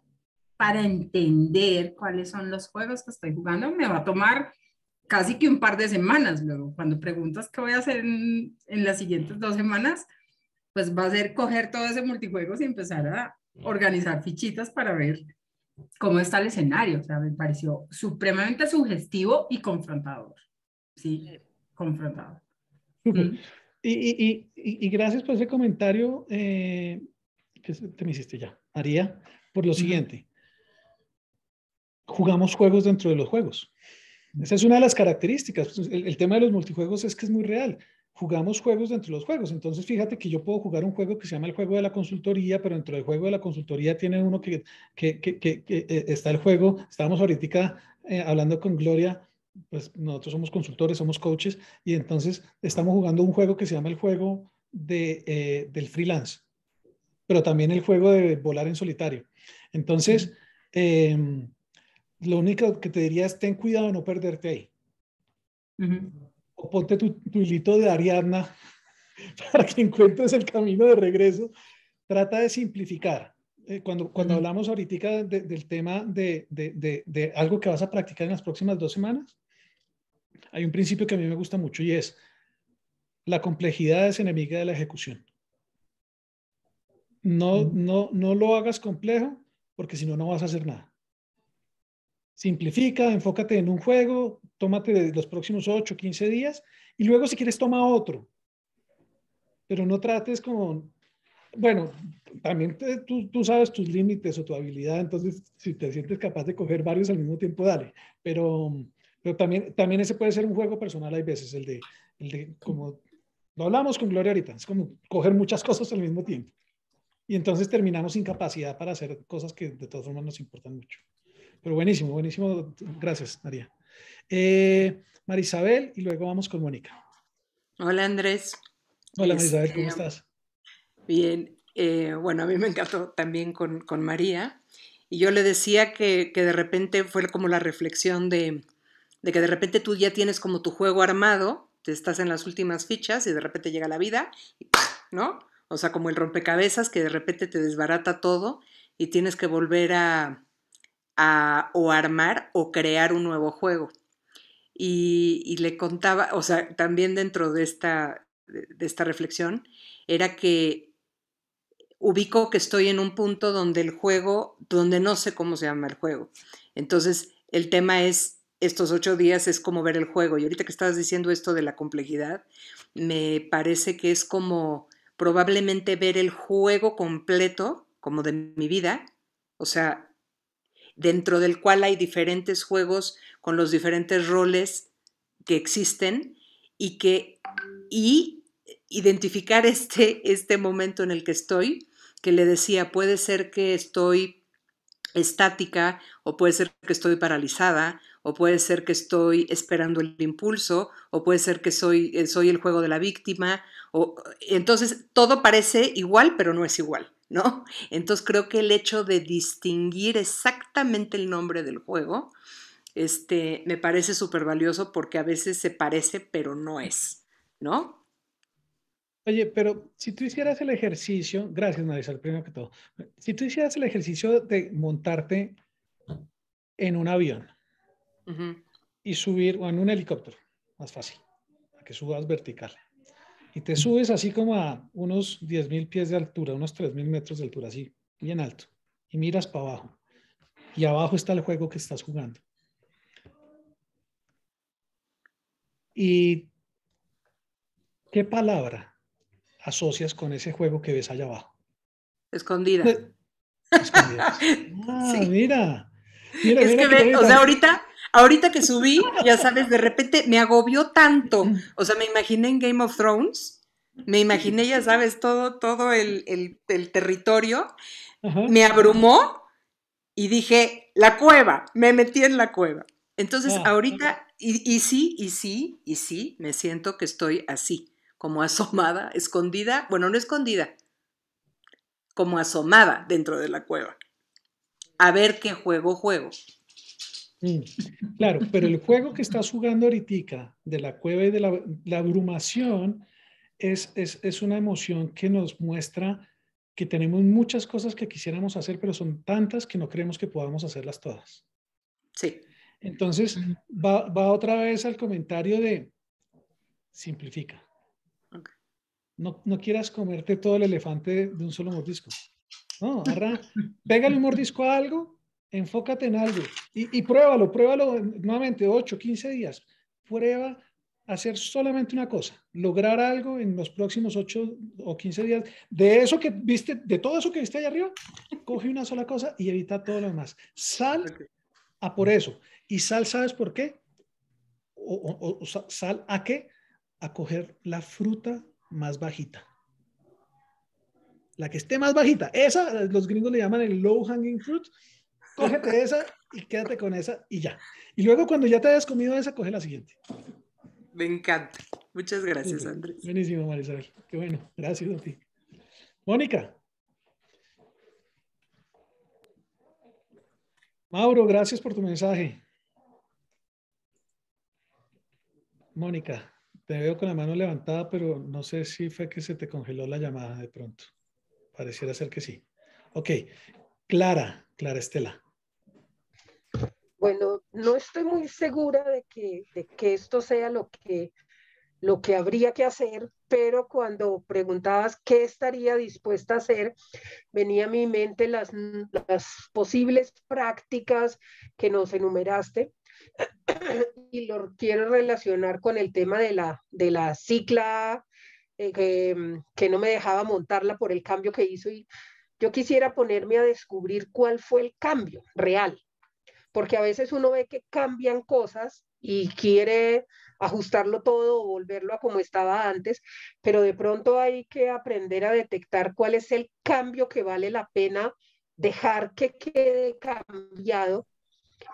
para entender cuáles son los juegos que estoy jugando me va a tomar casi que un par de semanas luego. Cuando preguntas qué voy a hacer en, en las siguientes dos semanas, pues va a ser coger todo ese multijuegos y empezar a organizar fichitas para ver cómo está el escenario. O sea, me pareció supremamente sugestivo y confrontador. Sí, confrontador. Y, y, y, y, gracias por ese comentario eh, que te me hiciste ya, María, por lo siguiente. Jugamos juegos dentro de los juegos. Esa es una de las características. Pues, el tema de los multijuegos es que es muy real jugamos juegos dentro de los juegos. Entonces, fíjate que yo puedo jugar un juego que se llama el juego de la consultoría, pero dentro del juego de la consultoría tiene uno que, que, que, eh, eh, está el juego. Estábamos ahorita eh, hablando con Gloria, pues nosotros somos consultores, somos coaches, y entonces estamos jugando un juego que se llama el juego de, del freelance, pero también el juego de volar en solitario. Entonces, em, lo único que te diría es ten cuidado de no perderte ahí. Uh o ponte tu, hilito de Ariadna para que encuentres el camino de regreso. Trata de simplificar. Eh, cuando, cuando hablamos ahorita del tema de, algo que vas a practicar en las próximas dos semanas, hay un principio que a mí me gusta mucho y es la complejidad es enemiga de la ejecución. No, no, no lo hagas complejo porque si no, no vas a hacer nada simplifica, enfócate en un juego, tómate de los próximos 8, 15 días y luego si quieres toma otro. Pero no trates con, bueno, también tú, sabes tus límites o tu habilidad, entonces si te sientes capaz de coger varios al mismo tiempo, dale. Pero, pero también, también ese puede ser un juego personal, hay veces, el de, el de como lo hablamos con Gloria ahorita, es como coger muchas cosas al mismo tiempo. Y entonces terminamos sin capacidad para hacer cosas que de todas formas nos importan mucho. Pero buenísimo, buenísimo. Gracias, María. Eh, Isabel y luego vamos con Mónica. Hola, Andrés. Hola, Isabel, ¿cómo este, estás? Bien. Eh, bueno, a mí me encantó también con, María. Y yo le decía que, de repente fue como la reflexión de, de que de repente tú ya tienes como tu juego armado, te estás en las últimas fichas y de repente llega la vida ¿no? O sea, como el rompecabezas que de repente te desbarata todo y tienes que volver a, a o armar o crear un nuevo juego. Y, le contaba, o sea, también dentro de esta, de, esta reflexión, era que ubico que estoy en un punto donde el juego, donde no sé cómo se llama el juego. Entonces, el tema es, estos ocho días es como ver el juego. Y ahorita que estabas diciendo esto de la complejidad, me parece que es como probablemente ver el juego completo, como de mi vida, o sea, dentro del cual hay diferentes juegos con los diferentes roles que existen y que identificar este, este momento en el que estoy, que le decía, puede ser que estoy estática o puede ser que estoy paralizada o puede ser que estoy esperando el impulso o puede ser que soy, eh, soy el juego de la víctima o entonces todo parece igual pero no es igual. ¿no? Entonces creo que el hecho de distinguir exactamente el nombre del juego este, me parece súper valioso porque a veces se parece, pero no es, ¿no? Oye, pero si tú hicieras el ejercicio, gracias Marisol, primero que todo, si tú hicieras el ejercicio de montarte en un avión y subir, o en un helicóptero, más fácil, que subas vertical y te subes así como a unos 10.000 pies de altura, unos 3.000 metros de altura, así, bien alto, y miras para abajo. Y abajo está el juego que estás jugando. ¿Y qué palabra asocias con ese juego que ves allá abajo? Escondida. Pues, escondida. Ah, mira. mira es que, o sea, ahorita Ahorita que subí, ya sabes, de repente me agobió tanto. O sea, me imaginé en Game of Thrones, me imaginé, ya sabes, todo, todo el, territorio. Me abrumó y dije, la cueva, me metí en la cueva. Entonces, ah, ahorita, y, y sí, y sí, y sí, me siento que estoy así, como asomada, escondida, bueno, no escondida, como asomada dentro de la cueva. A ver qué juego juego. Mm, claro, pero el juego que estás jugando ahorita de la cueva y de la, abrumación es, una emoción que nos muestra que tenemos muchas cosas que quisiéramos hacer, pero son tantas que no creemos que podamos hacerlas todas. Sí. Entonces, va, otra vez al comentario de simplifica. No, no quieras comerte todo el elefante de un solo mordisco. No, agarra, pégale un mordisco a algo enfócate en algo y, pruébalo, pruébalo nuevamente 8, 15 días. Prueba hacer solamente una cosa, lograr algo en los próximos 8 o 15 días. De eso que viste, de todo eso que viste allá arriba, coge una sola cosa y evita todo lo demás. Sal a por eso. Y sal, ¿sabes por qué? o sal a qué? A coger la fruta más bajita. La que esté más bajita. Esa, los gringos le llaman el low hanging fruit cógete esa y quédate con esa y ya. Y luego cuando ya te hayas comido esa, coge la siguiente. Me encanta. Muchas gracias, Andrés. Buenísimo, Marisabel. Qué bueno. Gracias a ti. Mónica. Mauro, gracias por tu mensaje. Mónica, te veo con la mano levantada, pero no sé si fue que se te congeló la llamada de pronto. Pareciera ser que sí. Ok. Clara, Clara Estela. Bueno, no estoy muy segura de que, esto sea lo que, lo que habría que hacer, pero cuando preguntabas qué estaría dispuesta a hacer, venía a mi mente las, posibles prácticas que nos enumeraste y lo quiero relacionar con el tema de la, cicla eh, que, mm, que no me dejaba montarla por el cambio que hizo y yo quisiera ponerme a descubrir cuál fue el cambio real, porque a veces uno ve que cambian cosas y quiere ajustarlo todo o volverlo a como estaba antes, pero de pronto hay que aprender a detectar cuál es el cambio que vale la pena dejar que quede cambiado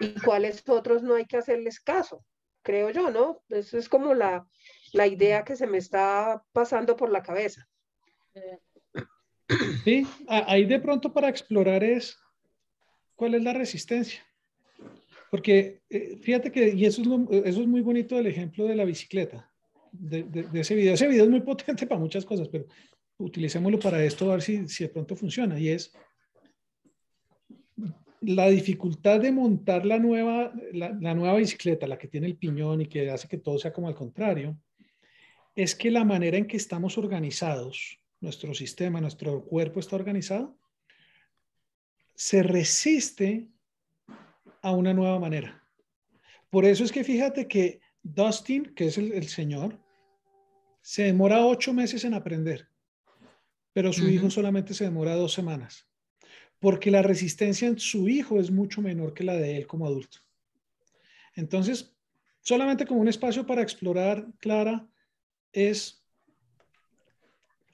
y cuáles otros no hay que hacerles caso, creo yo, ¿no? Eso es como la, la idea que se me está pasando por la cabeza. Sí, ahí de pronto para explorar es cuál es la resistencia. Porque eh, fíjate que, y eso es, eso es muy bonito el ejemplo de la bicicleta, de, ese video. Ese video es muy potente para muchas cosas, pero utilicémoslo para esto, a ver si, si de pronto funciona. Y es la dificultad de montar la nueva, la, la nueva bicicleta, la que tiene el piñón y que hace que todo sea como al contrario, es que la manera en que estamos organizados, nuestro sistema, nuestro cuerpo está organizado, se resiste a una nueva manera. Por eso es que fíjate que Dustin, que es el, señor, se demora ocho meses en aprender, pero su hijo solamente se demora dos semanas, porque la resistencia en su hijo es mucho menor que la de él como adulto. Entonces, solamente como un espacio para explorar, Clara, es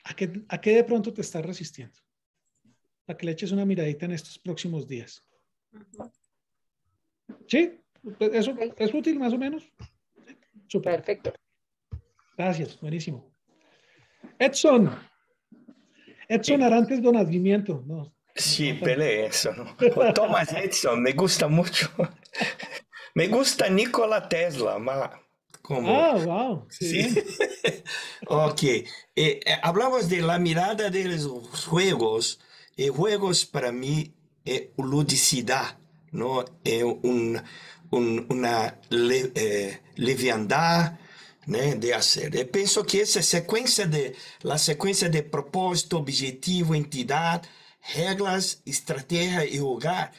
a qué, de pronto te estás resistiendo, para que le eches una miradita en estos próximos días. Sí, pues, eso es útil más o menos. Super. Perfecto. Gracias, buenísimo. Edson. Edson Arantes Donadimiento. No, sí, pele eso. Edson. Thomas Edson, me gusta mucho. Me gusta Nikola Tesla, Como... Ah, wow. Sí. ok. Eh, eh, hablamos de la mirada de los juegos. y eh, juegos para mí es ludicidad. É um, um, uma le, eh, leviandade né, de fazer. Eu penso que essa sequência de, a sequência de propósito, objetivo, entidade, regras, estratégia e lugar,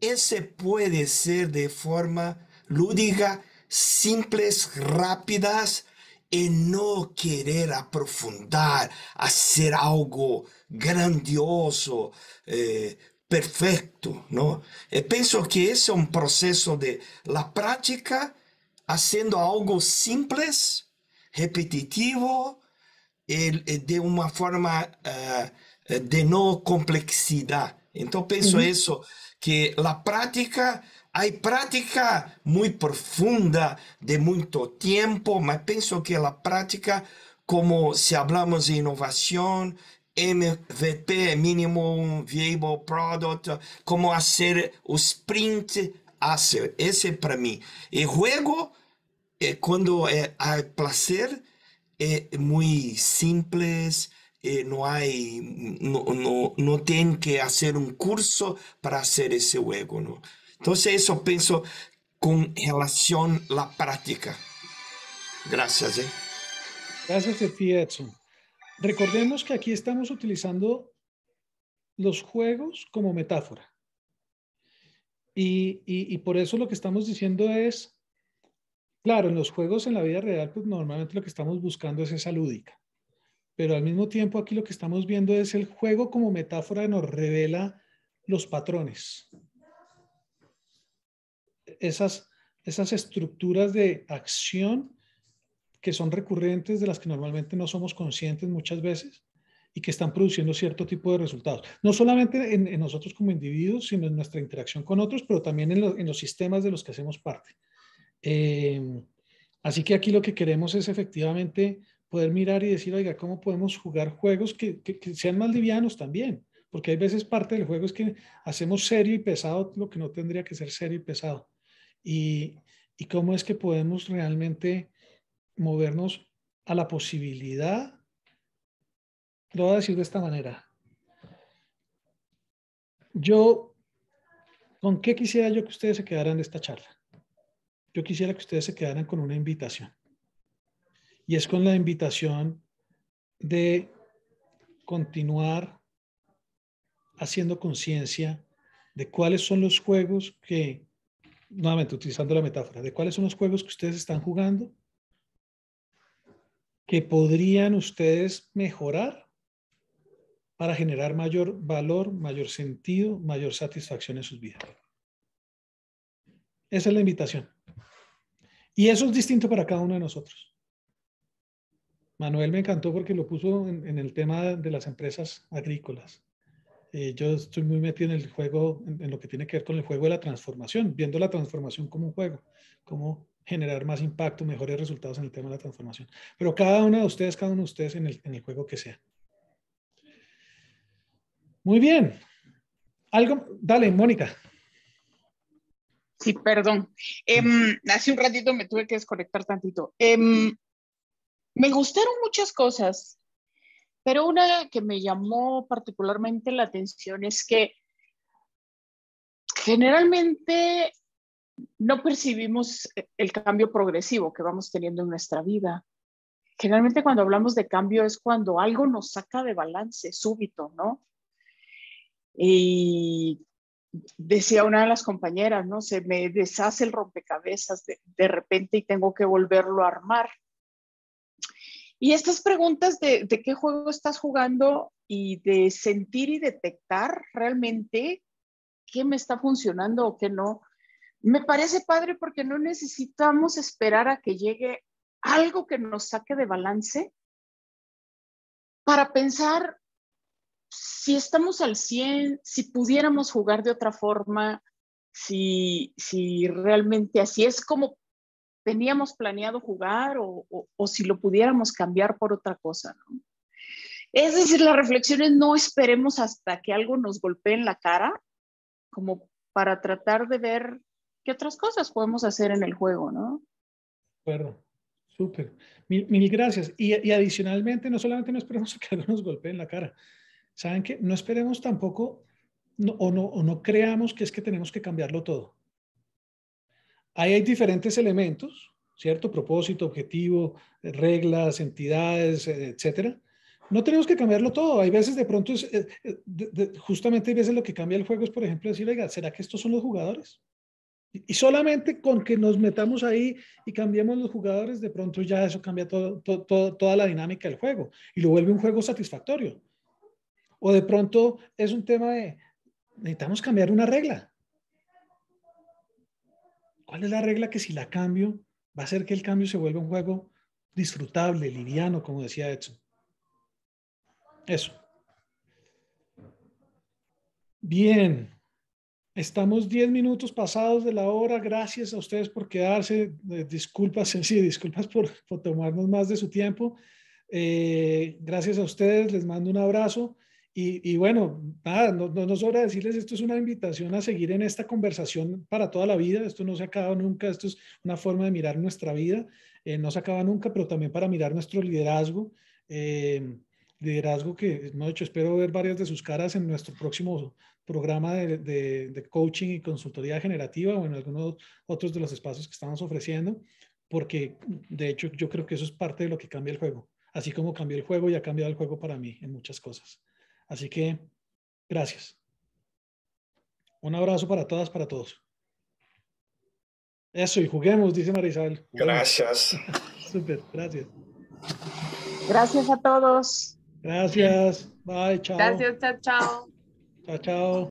esse pode ser de forma lúdica, simples, rápidas, e não querer aprofundar, a ser algo grandioso, eh, perfeito, não? E eh, penso que esse é um processo de la prática, fazendo algo simples, repetitivo, e, e eh, de uma forma uh, de não complexidade. Então penso uhum. isso que a prática há prática muito profunda de muito tempo, mas penso que a prática como se hablamos de inovação MVP, Minimum Viable Product, como fazer os Sprint asset. Esse é para mim. E jogo, é, quando é, há prazer, é muito simples, é, não há não, não, não tem que fazer um curso para fazer esse jogo, não então é isso penso com relação à prática graças Obrigado, graças Recordemos que aquí estamos utilizando los juegos como metáfora. Y, por eso lo que estamos diciendo es, claro, en los juegos en la vida real, pues normalmente lo que estamos buscando es esa lúdica. Pero al mismo tiempo aquí lo que estamos viendo es el juego como metáfora nos revela los patrones. Esas, esas estructuras de acción que son recurrentes, de las que normalmente no somos conscientes muchas veces y que están produciendo cierto tipo de resultados. No solamente en, nosotros como individuos, sino en nuestra interacción con otros, pero también en, los sistemas de los que hacemos parte. Em, así que aquí lo que queremos es efectivamente poder mirar y decir, oiga, ¿cómo podemos jugar juegos que, sean más livianos también? Porque hay veces parte del juego es que hacemos serio y pesado lo que no tendría que ser serio y pesado. y cómo es que podemos realmente movernos a la posibilidad, lo voy a decir de esta manera, yo, ¿con qué quisiera yo que ustedes se quedaran de esta charla? Yo quisiera que ustedes se quedaran con una invitación. Y es con la invitación de continuar haciendo conciencia de cuáles son los juegos que, nuevamente utilizando la metáfora, de cuáles son los juegos que ustedes están jugando que podrían ustedes mejorar para generar mayor valor, mayor sentido, mayor satisfacción en sus vidas. Esa es la invitación. Y eso es distinto para cada uno de nosotros. Manuel me encantó porque lo puso en, el tema de las empresas agrícolas. Eh, yo estoy muy metido en el juego, en, en, lo que tiene que ver con el juego de la transformación, viendo la transformación como un juego, como generar más impacto, mejores resultados en el tema de la transformación. Pero cada uno de ustedes, cada uno de ustedes en el, juego que sea. Muy bien. Algo, dale, Mónica. Sí, perdón. Em, hace un ratito me tuve que desconectar tantito. Em, me gustaron muchas cosas, pero una que me llamó particularmente la atención es que generalmente no percibimos eh, el cambio progresivo que vamos teniendo en nuestra vida. Generalmente cuando hablamos de cambio es cuando algo nos saca de balance súbito, ¿no? Y decía una de las compañeras, ¿no? Se me deshace el rompecabezas de, repente y tengo que volverlo a armar. Y estas preguntas de, de qué juego estás jugando y de sentir y detectar realmente qué me está funcionando o qué no, me parece padre porque no necesitamos esperar a que llegue algo que nos saque de balance para pensar si estamos al 100, si pudiéramos jugar de otra forma, si, realmente así es como teníamos planeado jugar o, si lo pudiéramos cambiar por otra cosa. Es decir, las reflexiones no esperemos hasta que algo nos golpee en la cara como para tratar de ver qué otras cosas podemos hacer en el juego, ¿no? Bueno, súper. Mil, gracias. Y, y, adicionalmente, no solamente no esperemos que nos golpeen la cara, ¿saben qué? No esperemos tampoco o, no, o no creamos que es que tenemos que cambiarlo todo. Ahí hay diferentes elementos, ¿cierto? Propósito, objetivo, eh, reglas, entidades, eh, etcétera. No tenemos que cambiarlo todo. Hay veces de pronto, eh, justamente hay veces lo que cambia el juego es, por ejemplo, decir, oiga, ¿será que estos son los jugadores? Y solamente con que nos metamos ahí y cambiemos los jugadores, de pronto ya eso cambia todo, toda la dinámica del juego y lo vuelve un juego satisfactorio. O de pronto es un tema de, necesitamos cambiar una regla. ¿Cuál es la regla que si la cambio va a hacer que el cambio se vuelva un juego disfrutable, liviano, como decía Edson? Eso. Bien. Estamos 10 minutos pasados de la hora. Gracias a ustedes por quedarse. Eh, disculpas, sí, disculpas por, tomarnos más de su tiempo. Eh, gracias a ustedes. Les mando un abrazo. Y, bueno, nada, no, nos sobra decirles, esto es una invitación a seguir en esta conversación para toda la vida. Esto no se acaba nunca. Esto es una forma de mirar nuestra vida. Eh, no se acaba nunca, pero también para mirar nuestro liderazgo. liderazgo que, no, de hecho, espero ver varias de sus caras en nuestro próximo programa de, coaching y consultoría generativa o en algunos otros de los espacios que estamos ofreciendo, porque de hecho yo creo que eso es parte de lo que cambia el juego, así como cambió el juego y ha cambiado el juego para mí en muchas cosas. Así que, gracias. Un abrazo para todas, para todos. Eso, y juguemos, dice Marisabel. Gracias. super, gracias. Gracias a todos. Gracias. Bye, chao. Gracias, chao, chao. Chao, chao.